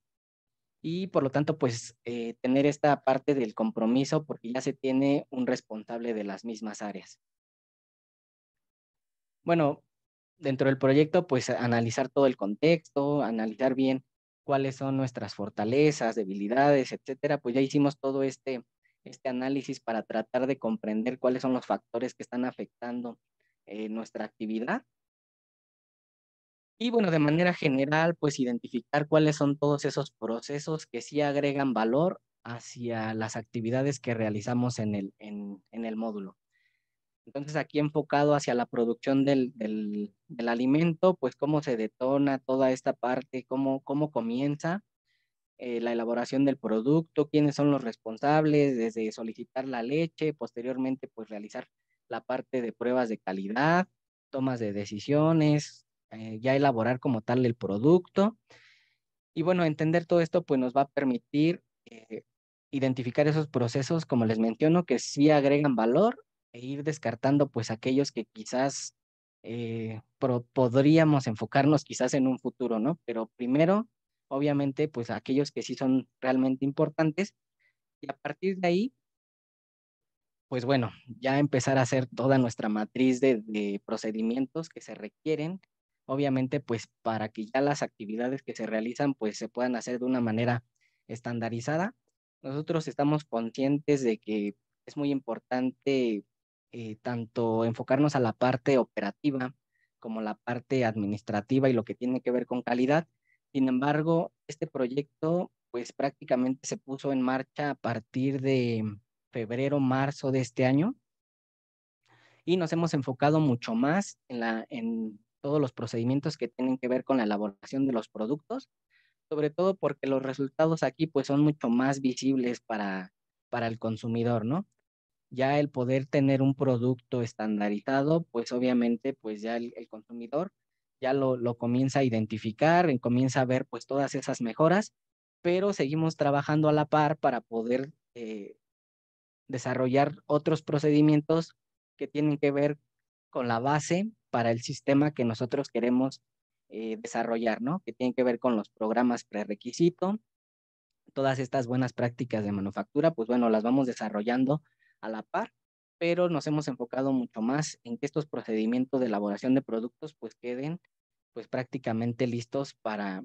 y por lo tanto, pues eh, tener esta parte del compromiso porque ya se tiene un responsable de las mismas áreas. Bueno, dentro del proyecto, pues analizar todo el contexto, analizar bien cuáles son nuestras fortalezas, debilidades, etcétera, pues ya hicimos todo este, este, análisis para tratar de comprender cuáles son los factores que están afectando eh, nuestra actividad. Y bueno, de manera general, pues identificar cuáles son todos esos procesos que sí agregan valor hacia las actividades que realizamos en el, en, en el módulo. Entonces aquí enfocado hacia la producción del, alimento, pues cómo se detona toda esta parte, cómo, comienza eh, la elaboración del producto, quiénes son los responsables, desde solicitar la leche, posteriormente pues realizar la parte de pruebas de calidad, tomas de decisiones, eh, ya elaborar como tal el producto. Y bueno, entender todo esto pues nos va a permitir eh, identificar esos procesos, como les menciono, que sí agregan valor e ir descartando pues aquellos que quizás eh, podríamos enfocarnos quizás en un futuro, ¿no? Pero primero, obviamente, pues aquellos que sí son realmente importantes y a partir de ahí, pues bueno, ya empezar a hacer toda nuestra matriz de, de procedimientos que se requieren, obviamente, pues para que ya las actividades que se realizan pues se puedan hacer de una manera estandarizada. Nosotros estamos conscientes de que es muy importante eh, tanto enfocarnos a la parte operativa como la parte administrativa y lo que tiene que ver con calidad. Sin embargo, este proyecto pues prácticamente se puso en marcha a partir de febrero, marzo de este año y nos hemos enfocado mucho más en, todos los procedimientos que tienen que ver con la elaboración de los productos, sobre todo porque los resultados aquí pues son mucho más visibles para, para el consumidor, ¿no? ya el poder tener un producto estandarizado, pues obviamente, pues ya el, consumidor ya lo, lo, comienza a identificar, comienza a ver pues todas esas mejoras, pero seguimos trabajando a la par para poder eh, desarrollar otros procedimientos que tienen que ver con la base para el sistema que nosotros queremos eh, desarrollar, ¿no? Que tienen que ver con los programas prerequisito, todas estas buenas prácticas de manufactura, pues bueno, las vamos desarrollando a la par, pero nos hemos enfocado mucho más en que estos procedimientos de elaboración de productos pues queden pues prácticamente listos para,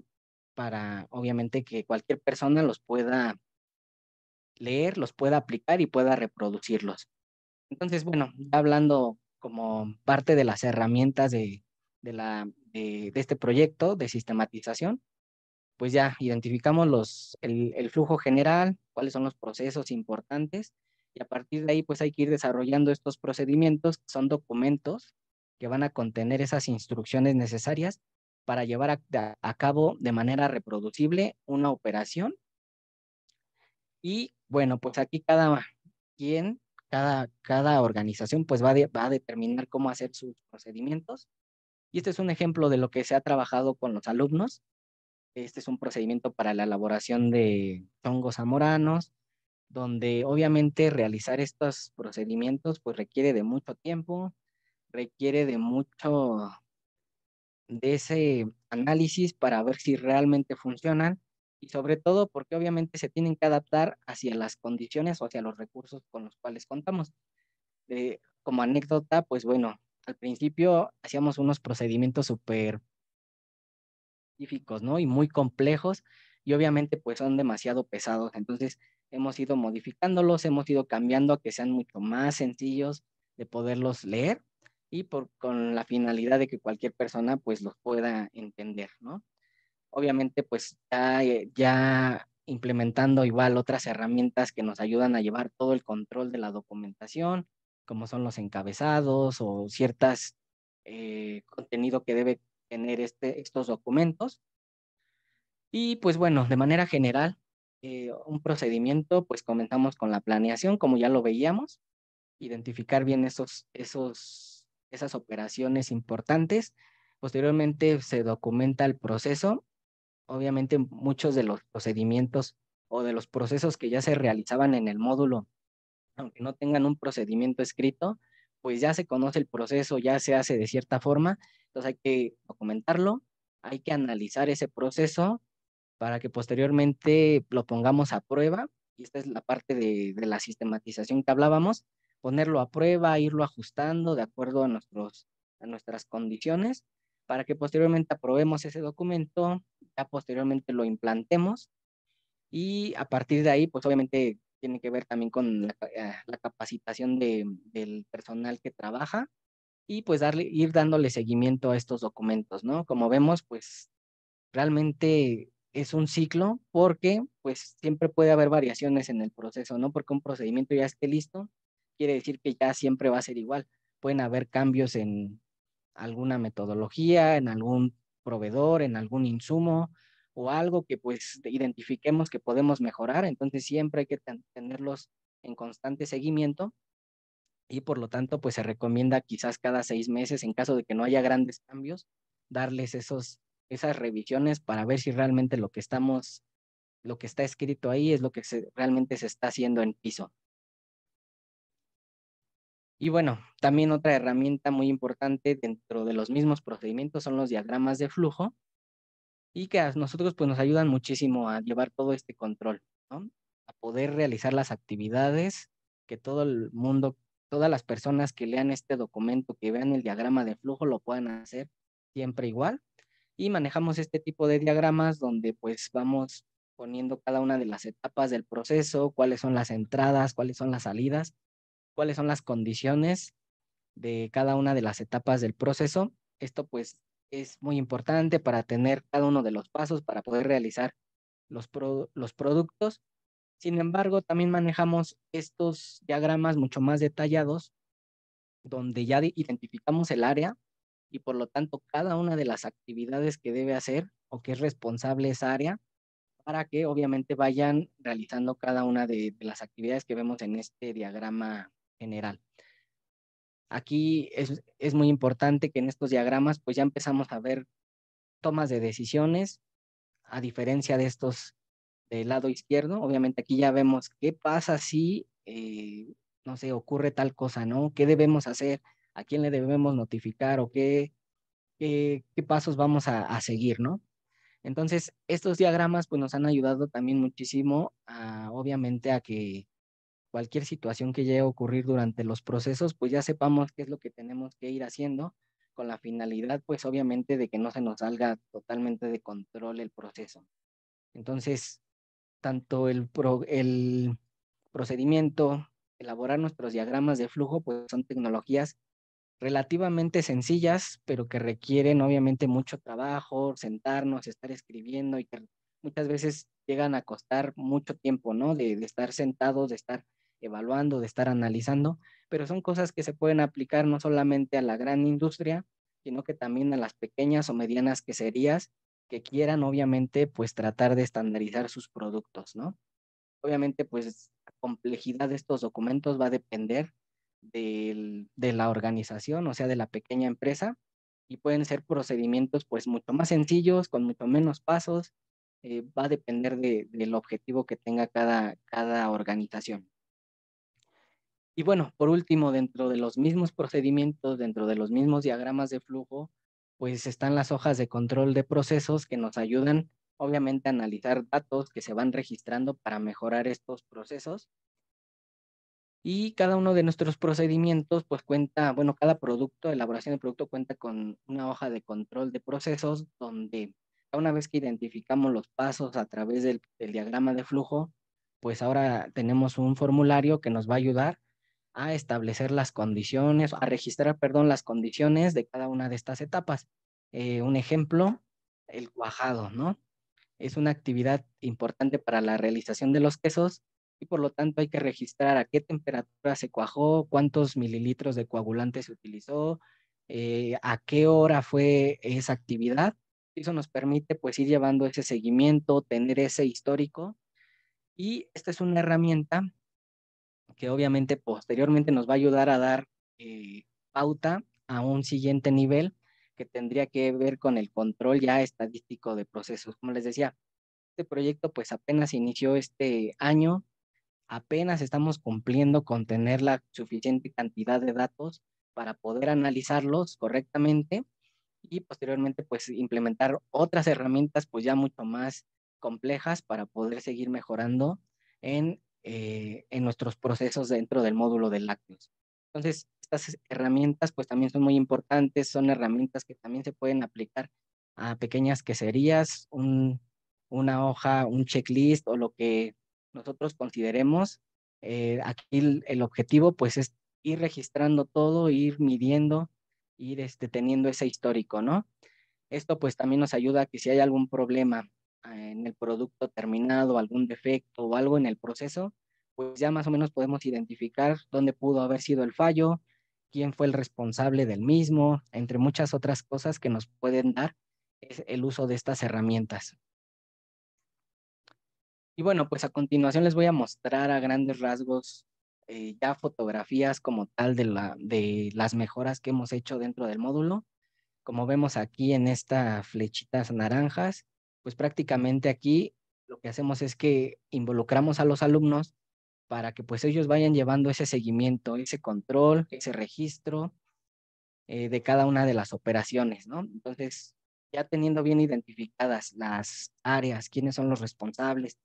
para obviamente que cualquier persona los pueda leer, los pueda aplicar y pueda reproducirlos. Entonces, bueno, hablando como parte de las herramientas de, de, la, de, este proyecto de sistematización, pues ya identificamos los, el, el, flujo general, cuáles son los procesos importantes y a partir de ahí pues hay que ir desarrollando estos procedimientos, que son documentos que van a contener esas instrucciones necesarias para llevar a, cabo de manera reproducible una operación. Y bueno, pues aquí cada quien, cada, cada organización pues va, va a determinar cómo hacer sus procedimientos. Y este es un ejemplo de lo que se ha trabajado con los alumnos. Este es un procedimiento para la elaboración de hongos zamoranos, donde obviamente realizar estos procedimientos pues requiere de mucho tiempo, requiere de mucho de ese análisis para ver si realmente funcionan y sobre todo porque obviamente se tienen que adaptar hacia las condiciones o hacia los recursos con los cuales contamos. Eh, como anécdota, pues bueno, al principio hacíamos unos procedimientos súper específicos, ¿no? Y muy complejos y obviamente pues son demasiado pesados. Entonces hemos ido modificándolos, hemos ido cambiando a que sean mucho más sencillos de poderlos leer y por, con la finalidad de que cualquier persona pues los pueda entender, ¿no? Obviamente pues ya, eh, ya implementando igual otras herramientas que nos ayudan a llevar todo el control de la documentación, como son los encabezados o ciertas contenidos eh, contenido que debe tener este, estos documentos. Y pues bueno, de manera general, eh, un procedimiento, pues comenzamos con la planeación, como ya lo veíamos, identificar bien esos, esos, esas operaciones importantes. Posteriormente se documenta el proceso. Obviamente muchos de los procedimientos o de los procesos que ya se realizaban en el módulo, aunque no tengan un procedimiento escrito, pues ya se conoce el proceso, ya se hace de cierta forma. Entonces hay que documentarlo, hay que analizar ese proceso para que posteriormente lo pongamos a prueba, y esta es la parte de, de la sistematización que hablábamos, ponerlo a prueba, irlo ajustando de acuerdo a, nuestros, a nuestras condiciones, para que posteriormente aprobemos ese documento, ya posteriormente lo implantemos y a partir de ahí, pues obviamente tiene que ver también con la, eh, capacitación de, del personal que trabaja y pues darle, ir dándole seguimiento a estos documentos, ¿no? Como vemos, pues realmente es un ciclo porque pues siempre puede haber variaciones en el proceso, ¿no? Porque un procedimiento ya esté listo, quiere decir que ya siempre va a ser igual. Pueden haber cambios en alguna metodología, en algún proveedor, en algún insumo o algo que pues identifiquemos que podemos mejorar. Entonces siempre hay que tenerlos en constante seguimiento y por lo tanto pues se recomienda quizás cada seis meses en caso de que no haya grandes cambios darles esos esas revisiones para ver si realmente lo que estamos, lo que está escrito ahí es lo que realmente se está haciendo en piso. Y bueno, también otra herramienta muy importante dentro de los mismos procedimientos son los diagramas de flujo y que a nosotros pues nos ayudan muchísimo a llevar todo este control, ¿no? a poder realizar las actividades que todo el mundo, todas las personas que lean este documento, que vean el diagrama de flujo, lo puedan hacer siempre igual y manejamos este tipo de diagramas donde pues vamos poniendo cada una de las etapas del proceso, cuáles son las entradas, cuáles son las salidas, cuáles son las condiciones de cada una de las etapas del proceso. Esto pues es muy importante para tener cada uno de los pasos para poder realizar los, los productos. Sin embargo, también manejamos estos diagramas mucho más detallados donde ya identificamos el área y por lo tanto cada una de las actividades que debe hacer o que es responsable esa área para que obviamente vayan realizando cada una de, las actividades que vemos en este diagrama general. Aquí es, es, muy importante que en estos diagramas pues ya empezamos a ver tomas de decisiones, a diferencia de estos del lado izquierdo, obviamente aquí ya vemos qué pasa si, eh, no sé, ocurre tal cosa, ¿no? ¿Qué debemos hacer? a quién le debemos notificar o qué, qué, pasos vamos a, a, seguir, ¿no? Entonces, estos diagramas pues, nos han ayudado también muchísimo, a, obviamente, a que cualquier situación que llegue a ocurrir durante los procesos, pues ya sepamos qué es lo que tenemos que ir haciendo con la finalidad, pues obviamente, de que no se nos salga totalmente de control el proceso. Entonces, tanto el, el procedimiento, elaborar nuestros diagramas de flujo, pues son tecnologías relativamente sencillas, pero que requieren obviamente mucho trabajo, sentarnos, estar escribiendo y que muchas veces llegan a costar mucho tiempo, ¿no? De, estar sentados, de estar evaluando, de estar analizando, pero son cosas que se pueden aplicar no solamente a la gran industria, sino que también a las pequeñas o medianas queserías que quieran obviamente pues tratar de estandarizar sus productos, ¿no? Obviamente pues la complejidad de estos documentos va a depender de la organización, o sea, de la pequeña empresa, y pueden ser procedimientos pues mucho más sencillos, con mucho menos pasos, eh, va a depender del objetivo que tenga cada, cada organización. Y bueno, por último, dentro de los mismos procedimientos, dentro de los mismos diagramas de flujo, pues están las hojas de control de procesos que nos ayudan, obviamente, a analizar datos que se van registrando para mejorar estos procesos y cada uno de nuestros procedimientos, pues cuenta, bueno, cada producto, elaboración de producto cuenta con una hoja de control de procesos donde una vez que identificamos los pasos a través del, diagrama de flujo, pues ahora tenemos un formulario que nos va a ayudar a establecer las condiciones, a registrar, perdón, las condiciones de cada una de estas etapas. Eh, un ejemplo, el cuajado, ¿no? Es una actividad importante para la realización de los quesos y por lo tanto hay que registrar a qué temperatura se cuajó, cuántos mililitros de coagulante se utilizó, eh, a qué hora fue esa actividad. Eso nos permite pues ir llevando ese seguimiento, tener ese histórico. Y esta es una herramienta que obviamente posteriormente nos va a ayudar a dar eh, pauta a un siguiente nivel que tendría que ver con el control ya estadístico de procesos. Como les decía, este proyecto pues apenas inició este año, apenas estamos cumpliendo con tener la suficiente cantidad de datos para poder analizarlos correctamente y posteriormente pues implementar otras herramientas pues ya mucho más complejas para poder seguir mejorando eh, en, nuestros procesos dentro del módulo de lácteos. Entonces, estas herramientas pues también son muy importantes, son herramientas que también se pueden aplicar a pequeñas queserías, un, una hoja, un checklist o lo que nosotros consideremos. Eh, aquí el, objetivo pues es ir registrando todo, ir midiendo, ir este, teniendo ese histórico, ¿no? Esto pues también nos ayuda a que si hay algún problema eh, en el producto terminado, algún defecto o algo en el proceso, pues ya más o menos podemos identificar dónde pudo haber sido el fallo, quién fue el responsable del mismo, entre muchas otras cosas que nos pueden dar es el uso de estas herramientas. Y bueno, pues a continuación les voy a mostrar a grandes rasgos eh, ya fotografías como tal de, la, de las mejoras que hemos hecho dentro del módulo. Como vemos aquí en estas flechitas naranjas, pues prácticamente aquí lo que hacemos es que involucramos a los alumnos para que pues ellos vayan llevando ese seguimiento, ese control, ese registro eh, de cada una de las operaciones, ¿no? Entonces, ya teniendo bien identificadas las áreas, quiénes son los responsables,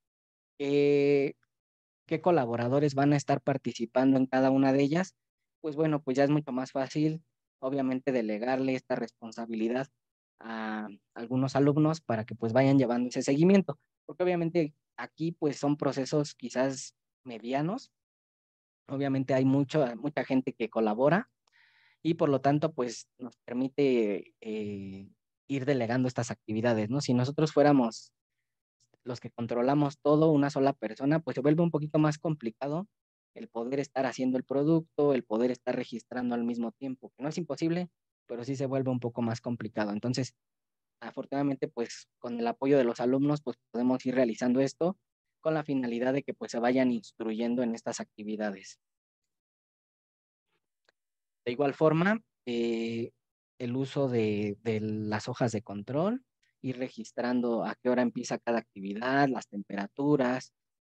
qué, colaboradores van a estar participando en cada una de ellas, pues bueno, pues ya es mucho más fácil, obviamente, delegarle esta responsabilidad a algunos alumnos para que pues vayan llevando ese seguimiento, porque obviamente aquí pues son procesos quizás medianos, obviamente hay mucho, mucha gente que colabora y por lo tanto pues nos permite eh, ir delegando estas actividades, ¿no? Si nosotros fuéramos los que controlamos todo, una sola persona, pues se vuelve un poquito más complicado el poder estar haciendo el producto, el poder estar registrando al mismo tiempo, que no es imposible, pero sí se vuelve un poco más complicado. Entonces, afortunadamente, pues con el apoyo de los alumnos, pues podemos ir realizando esto con la finalidad de que pues se vayan instruyendo en estas actividades. De igual forma, eh, el uso de las hojas de control, ir registrando a qué hora empieza cada actividad, las temperaturas,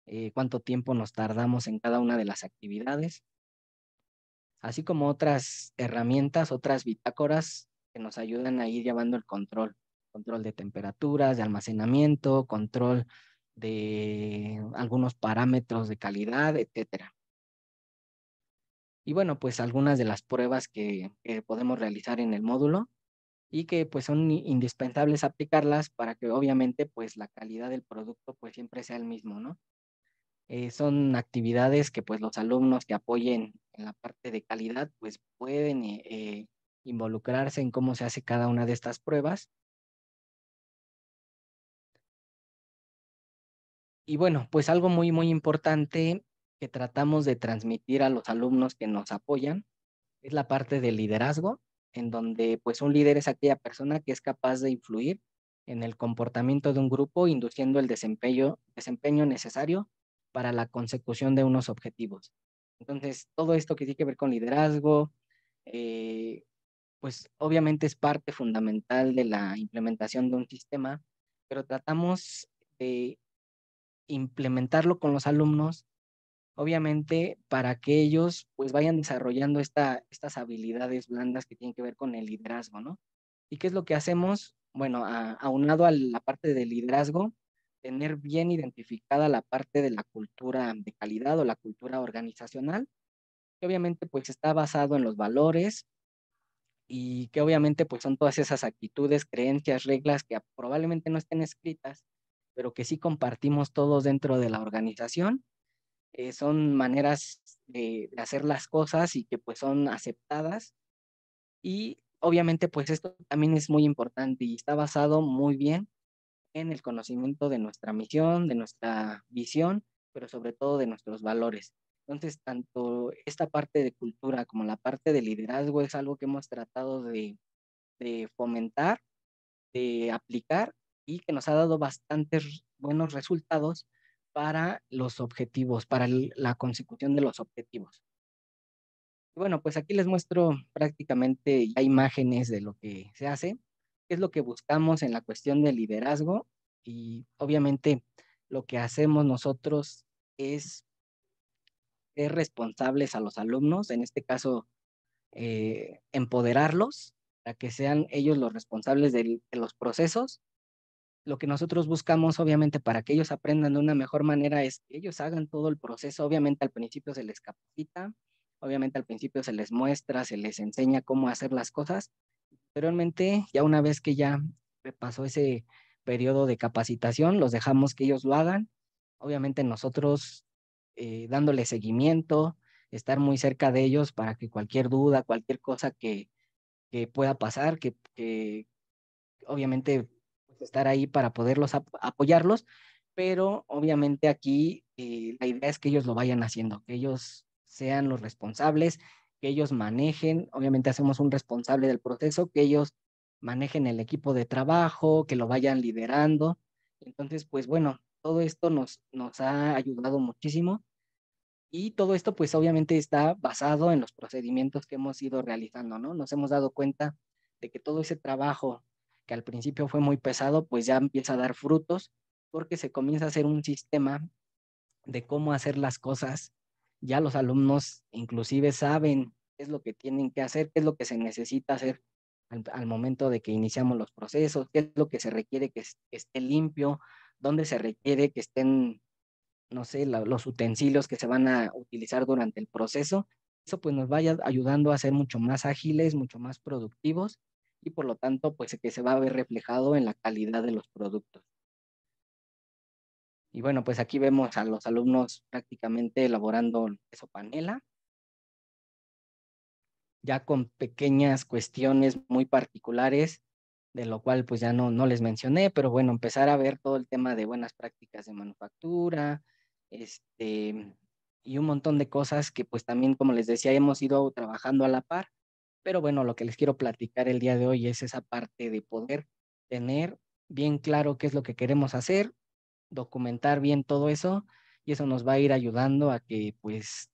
eh, cuánto tiempo nos tardamos en cada una de las actividades, así como otras herramientas, otras bitácoras que nos ayudan a ir llevando el control, control de temperaturas, de almacenamiento, control de algunos parámetros de calidad, etcétera. Y bueno, pues algunas de las pruebas que podemos realizar en el módulo y que pues son indispensables aplicarlas para que obviamente pues la calidad del producto pues siempre sea el mismo, ¿no? Eh, son actividades que pues los alumnos que apoyen en la parte de calidad pues pueden eh, eh, involucrarse en cómo se hace cada una de estas pruebas. Y bueno, pues algo muy, muy importante que tratamos de transmitir a los alumnos que nos apoyan es la parte del liderazgo en donde pues un líder es aquella persona que es capaz de influir en el comportamiento de un grupo, induciendo el desempeño, desempeño necesario para la consecución de unos objetivos. Entonces, todo esto que tiene que ver con liderazgo, eh, pues obviamente es parte fundamental de la implementación de un sistema, pero tratamos de implementarlo con los alumnos obviamente para que ellos pues vayan desarrollando estas habilidades blandas que tienen que ver con el liderazgo, ¿no? ¿Y qué es lo que hacemos? Bueno, aunado a, a la parte del liderazgo, tener bien identificada la parte de la cultura de calidad o la cultura organizacional, que obviamente pues está basado en los valores y que obviamente pues son todas esas actitudes, creencias, reglas que probablemente no estén escritas, pero que sí compartimos todos dentro de la organización eh, son maneras de, de, hacer las cosas y que pues son aceptadas. Y obviamente pues esto también es muy importante y está basado muy bien en el conocimiento de nuestra misión, de nuestra visión, pero sobre todo de nuestros valores. Entonces, tanto esta parte de cultura como la parte de liderazgo es algo que hemos tratado de, de fomentar, de aplicar y que nos ha dado bastantes buenos resultados para los objetivos, para la consecución de los objetivos. Bueno, pues aquí les muestro prácticamente imágenes de lo que se hace, qué es lo que buscamos en la cuestión del liderazgo y obviamente lo que hacemos nosotros es ser responsables a los alumnos, en este caso, eh, empoderarlos para que sean ellos los responsables de los procesos lo que nosotros buscamos, obviamente, para que ellos aprendan de una mejor manera es que ellos hagan todo el proceso. Obviamente, al principio se les capacita, obviamente, al principio se les muestra, se les enseña cómo hacer las cosas. realmente, ya una vez que ya pasó ese periodo de capacitación, los dejamos que ellos lo hagan. Obviamente, nosotros eh, dándoles seguimiento, estar muy cerca de ellos para que cualquier duda, cualquier cosa que, pueda pasar, que, que obviamente estar ahí para poderlos apoyarlos, pero obviamente aquí eh, la idea es que ellos lo vayan haciendo, que ellos sean los responsables, que ellos manejen, obviamente hacemos un responsable del proceso, que ellos manejen el equipo de trabajo, que lo vayan liderando. Entonces, pues bueno, todo esto nos, nos ha ayudado muchísimo y todo esto pues obviamente está basado en los procedimientos que hemos ido realizando, ¿no? Nos hemos dado cuenta de que todo ese trabajo que al principio fue muy pesado, pues ya empieza a dar frutos porque se comienza a hacer un sistema de cómo hacer las cosas. Ya los alumnos inclusive saben qué es lo que tienen que hacer, qué es lo que se necesita hacer al, momento de que iniciamos los procesos, qué es lo que se requiere que, esté limpio, dónde se requiere que estén, no sé, los utensilios que se van a utilizar durante el proceso. Eso pues nos vaya ayudando a ser mucho más ágiles, mucho más productivos y por lo tanto, pues que se va a ver reflejado en la calidad de los productos. Y bueno, pues aquí vemos a los alumnos prácticamente elaborando eso panela, ya con pequeñas cuestiones muy particulares, de lo cual pues ya no, no les mencioné, pero bueno, empezar a ver todo el tema de buenas prácticas de manufactura, este, y un montón de cosas que pues también, como les decía, hemos ido trabajando a la par pero bueno, lo que les quiero platicar el día de hoy es esa parte de poder tener bien claro qué es lo que queremos hacer, documentar bien todo eso y eso nos va a ir ayudando a que pues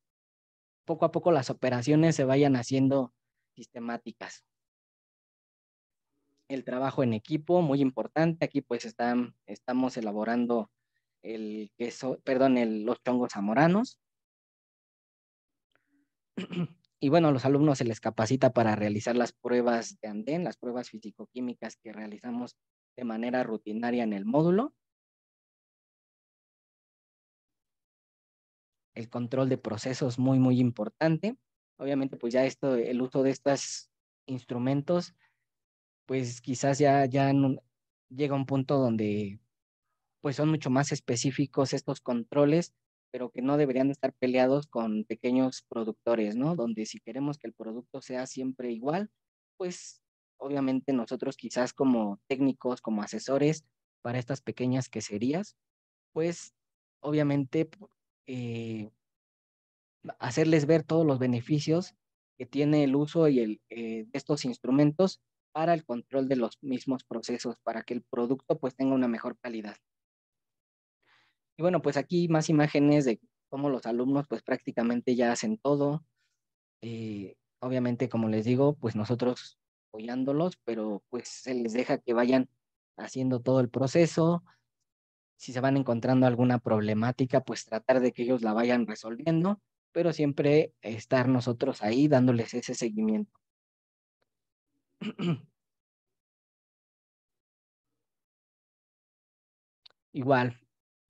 poco a poco las operaciones se vayan haciendo sistemáticas. El trabajo en equipo, muy importante. Aquí pues están, estamos elaborando el queso, perdón, los chongos zamoranos. y bueno, a los alumnos se les capacita para realizar las pruebas de andén, las pruebas físico-químicas que realizamos de manera rutinaria en el módulo. El control de procesos muy, muy importante. Obviamente, pues ya esto, el uso de estos instrumentos, pues quizás ya, ya no, llega un punto donde pues son mucho más específicos estos controles pero que no deberían estar peleados con pequeños productores, ¿no? Donde si queremos que el producto sea siempre igual, pues obviamente nosotros quizás como técnicos, como asesores para estas pequeñas queserías, pues obviamente eh, hacerles ver todos los beneficios que tiene el uso y eh, de estos instrumentos para el control de los mismos procesos, para que el producto pues tenga una mejor calidad. Y bueno, pues aquí más imágenes de cómo los alumnos pues prácticamente ya hacen todo. Eh, obviamente, como les digo, pues nosotros apoyándolos, pero pues se les deja que vayan haciendo todo el proceso. Si se van encontrando alguna problemática, pues tratar de que ellos la vayan resolviendo, pero siempre estar nosotros ahí dándoles ese seguimiento. Igual,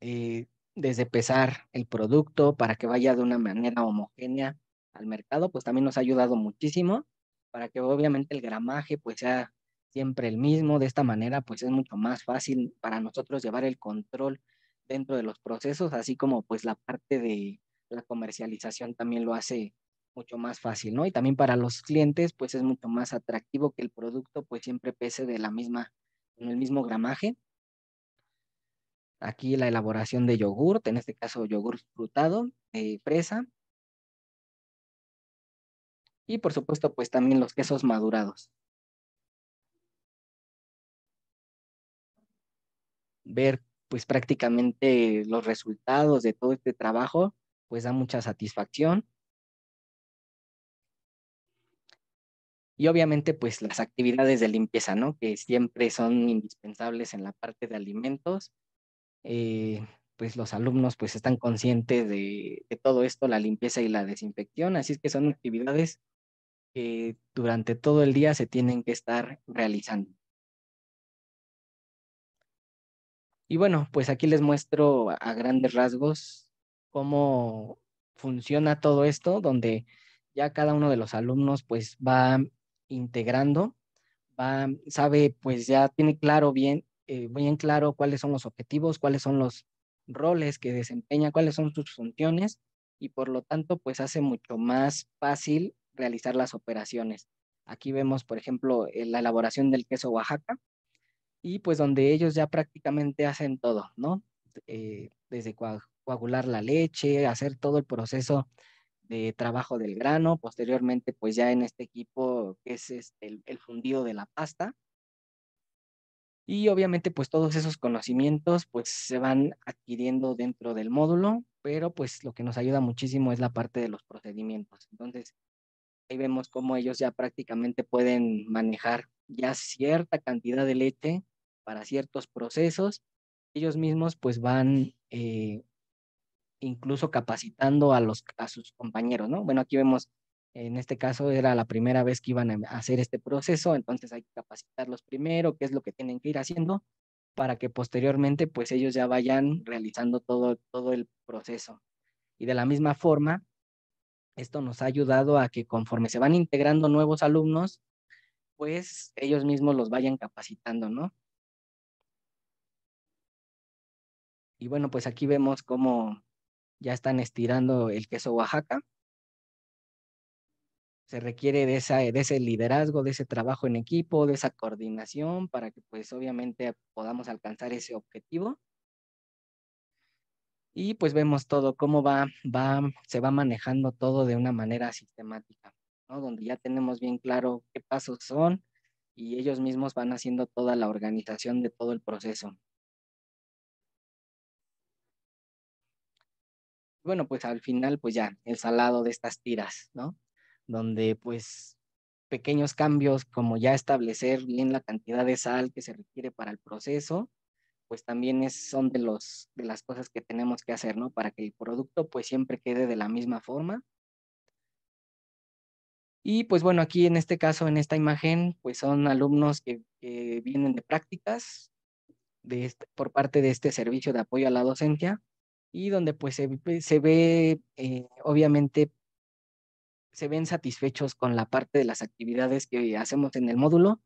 eh, desde pesar el producto para que vaya de una manera homogénea al mercado, pues también nos ha ayudado muchísimo para que obviamente el gramaje pues sea siempre el mismo. De esta manera pues es mucho más fácil para nosotros llevar el control dentro de los procesos, así como pues la parte de la comercialización también lo hace mucho más fácil, ¿no? Y también para los clientes pues es mucho más atractivo que el producto pues siempre pese de la misma, en el mismo gramaje Aquí la elaboración de yogur, en este caso yogur frutado, eh, fresa. Y por supuesto, pues también los quesos madurados. Ver pues prácticamente los resultados de todo este trabajo, pues da mucha satisfacción. Y obviamente, pues las actividades de limpieza, ¿no? Que siempre son indispensables en la parte de alimentos eh, pues los alumnos pues están conscientes de, de, todo esto, la limpieza y la desinfección, así es que son actividades que durante todo el día se tienen que estar realizando. Y bueno, pues aquí les muestro a grandes rasgos cómo funciona todo esto, donde ya cada uno de los alumnos pues va integrando, va, sabe, pues ya tiene claro bien eh, muy en claro cuáles son los objetivos, cuáles son los roles que desempeña, cuáles son sus funciones y por lo tanto pues hace mucho más fácil realizar las operaciones. Aquí vemos por ejemplo eh, la elaboración del queso Oaxaca y pues donde ellos ya prácticamente hacen todo, ¿no? Eh, desde coagular la leche, hacer todo el proceso de trabajo del grano, posteriormente pues ya en este equipo que es este, el fundido de la pasta y obviamente pues todos esos conocimientos pues se van adquiriendo dentro del módulo, pero pues lo que nos ayuda muchísimo es la parte de los procedimientos. Entonces ahí vemos cómo ellos ya prácticamente pueden manejar ya cierta cantidad de leche para ciertos procesos. Ellos mismos pues van eh, incluso capacitando a, los, a sus compañeros, ¿no? Bueno, aquí vemos en este caso era la primera vez que iban a hacer este proceso, entonces hay que capacitarlos primero, qué es lo que tienen que ir haciendo para que posteriormente pues ellos ya vayan realizando todo, todo el proceso. Y de la misma forma, esto nos ha ayudado a que conforme se van integrando nuevos alumnos, pues ellos mismos los vayan capacitando, ¿no? Y bueno, pues aquí vemos cómo ya están estirando el queso Oaxaca se requiere de, de ese liderazgo, de ese trabajo en equipo, de esa coordinación para que pues obviamente podamos alcanzar ese objetivo. Y pues vemos todo, cómo va, va, se va manejando todo de una manera sistemática, ¿no? donde ya tenemos bien claro qué pasos son y ellos mismos van haciendo toda la organización de todo el proceso. Bueno, pues al final, pues ya, el salado de estas tiras, ¿no? donde pues pequeños cambios como ya establecer bien la cantidad de sal que se requiere para el proceso, pues también es, son de, los, de las cosas que tenemos que hacer, ¿no? Para que el producto pues siempre quede de la misma forma. Y pues bueno, aquí en este caso, en esta imagen, pues son alumnos que, vienen de prácticas de este, por parte de este servicio de apoyo a la docencia y donde pues se, ve eh, obviamente se ven satisfechos con la parte de las actividades que hacemos en el módulo.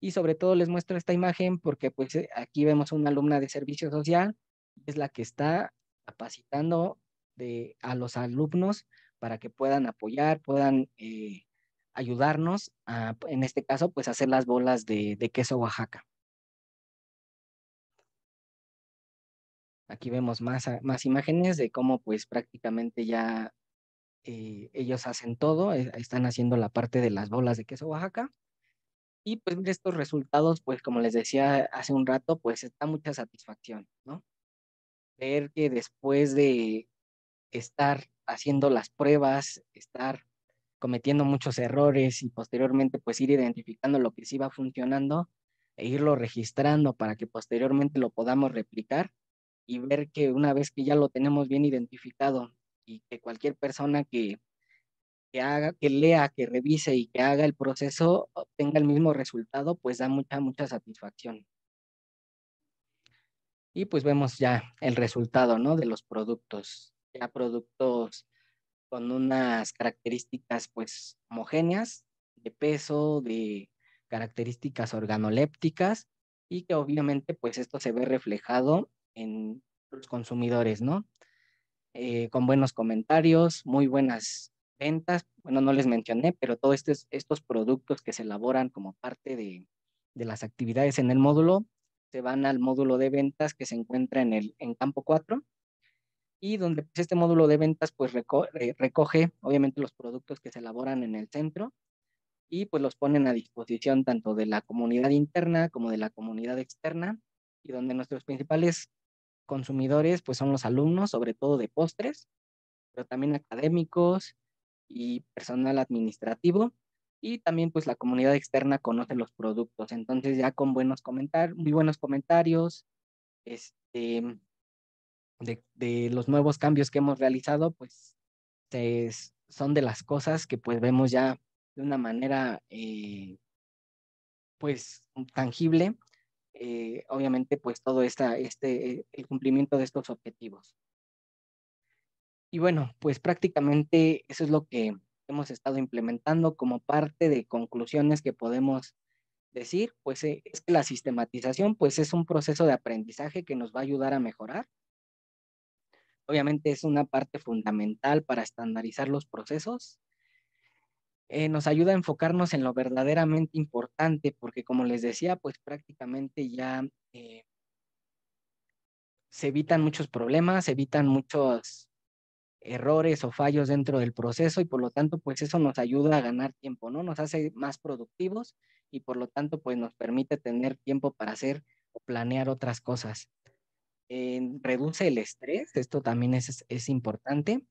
Y sobre todo les muestro esta imagen porque pues eh, aquí vemos una alumna de servicio social, es la que está capacitando a los alumnos para que puedan apoyar, puedan eh, ayudarnos a, en este caso, pues hacer las bolas de, de queso Oaxaca. Aquí vemos más, más imágenes de cómo pues prácticamente ya eh, ellos hacen todo, eh, están haciendo la parte de las bolas de queso Oaxaca. Y pues estos resultados, pues como les decía hace un rato, pues está mucha satisfacción, ¿no? Ver que después de estar haciendo las pruebas, estar cometiendo muchos errores y posteriormente pues ir identificando lo que sí va funcionando e irlo registrando para que posteriormente lo podamos replicar y ver que una vez que ya lo tenemos bien identificado y que cualquier persona que, haga, que lea, que revise y que haga el proceso obtenga el mismo resultado, pues da mucha, mucha satisfacción. Y pues vemos ya el resultado, ¿no? De los productos, ya productos con unas características pues homogéneas de peso, de características organolépticas y que obviamente pues esto se ve reflejado en los consumidores, ¿no? Eh, con buenos comentarios, muy buenas ventas. Bueno, no les mencioné, pero todos estos, productos que se elaboran como parte de, las actividades en el módulo se van al módulo de ventas que se encuentra en el en campo 4 y donde pues, este módulo de ventas pues eh, recoge obviamente los productos que se elaboran en el centro y pues los ponen a disposición tanto de la comunidad interna como de la comunidad externa y donde nuestros principales consumidores pues son los alumnos, sobre todo de postres, pero también académicos y personal administrativo y también pues la comunidad externa conoce los productos, entonces ya con buenos comentarios, muy buenos comentarios, este, de, los nuevos cambios que hemos realizado, pues son de las cosas que pues vemos ya de una manera eh, pues tangible eh, obviamente, pues todo esta, este, eh, el cumplimiento de estos objetivos. Y bueno, pues prácticamente eso es lo que hemos estado implementando como parte de conclusiones que podemos decir, pues eh, es que la sistematización pues es un proceso de aprendizaje que nos va a ayudar a mejorar. Obviamente es una parte fundamental para estandarizar los procesos eh, nos ayuda a enfocarnos en lo verdaderamente importante, porque como les decía, pues prácticamente ya eh se evitan muchos problemas, se evitan muchos errores o fallos dentro del proceso y por lo tanto, pues eso nos ayuda a ganar tiempo, ¿no? Nos hace más productivos y por lo tanto, pues nos permite tener tiempo para hacer o planear otras cosas. reduce el estrés, esto también es, es importante.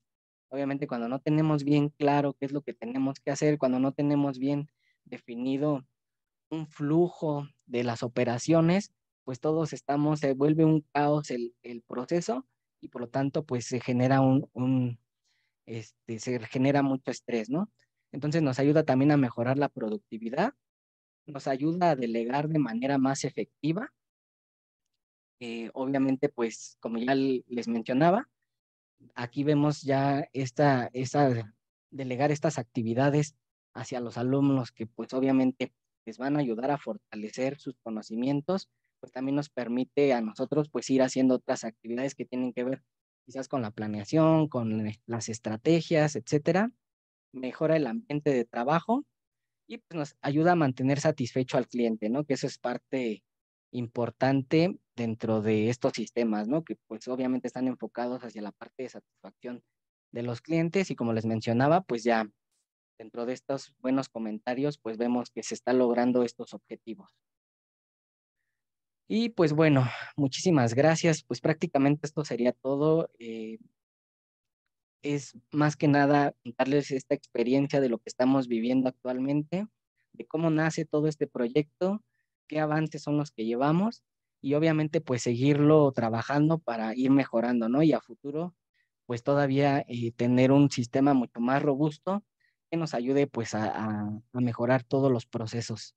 Obviamente cuando no tenemos bien claro qué es lo que tenemos que hacer, cuando no tenemos bien definido un flujo de las operaciones, pues todos estamos, se vuelve un caos el, proceso y por lo tanto pues se genera un, este, se genera mucho estrés, ¿no? Entonces nos ayuda también a mejorar la productividad, nos ayuda a delegar de manera más efectiva. Eh, obviamente, pues como ya les mencionaba, aquí vemos ya esta, delegar estas actividades hacia los alumnos que pues obviamente les van a ayudar a fortalecer sus conocimientos, pues también nos permite a nosotros pues ir haciendo otras actividades que tienen que ver quizás con la planeación, con eh, las estrategias, etcétera. Mejora el ambiente de trabajo y pues nos ayuda a mantener satisfecho al cliente, ¿no? Que eso es parte importante dentro de estos sistemas, ¿no? Que pues obviamente están enfocados hacia la parte de satisfacción de los clientes y como les mencionaba, pues ya dentro de estos buenos comentarios, pues vemos que se está logrando estos objetivos. Y pues bueno, muchísimas gracias. Pues prácticamente esto sería todo. Eh, es más que nada ...darles esta experiencia de lo que estamos viviendo actualmente, de cómo nace todo este proyecto qué avances son los que llevamos y obviamente pues seguirlo trabajando para ir mejorando, ¿no? Y a futuro pues todavía eh, tener un sistema mucho más robusto que nos ayude pues a, a mejorar todos los procesos.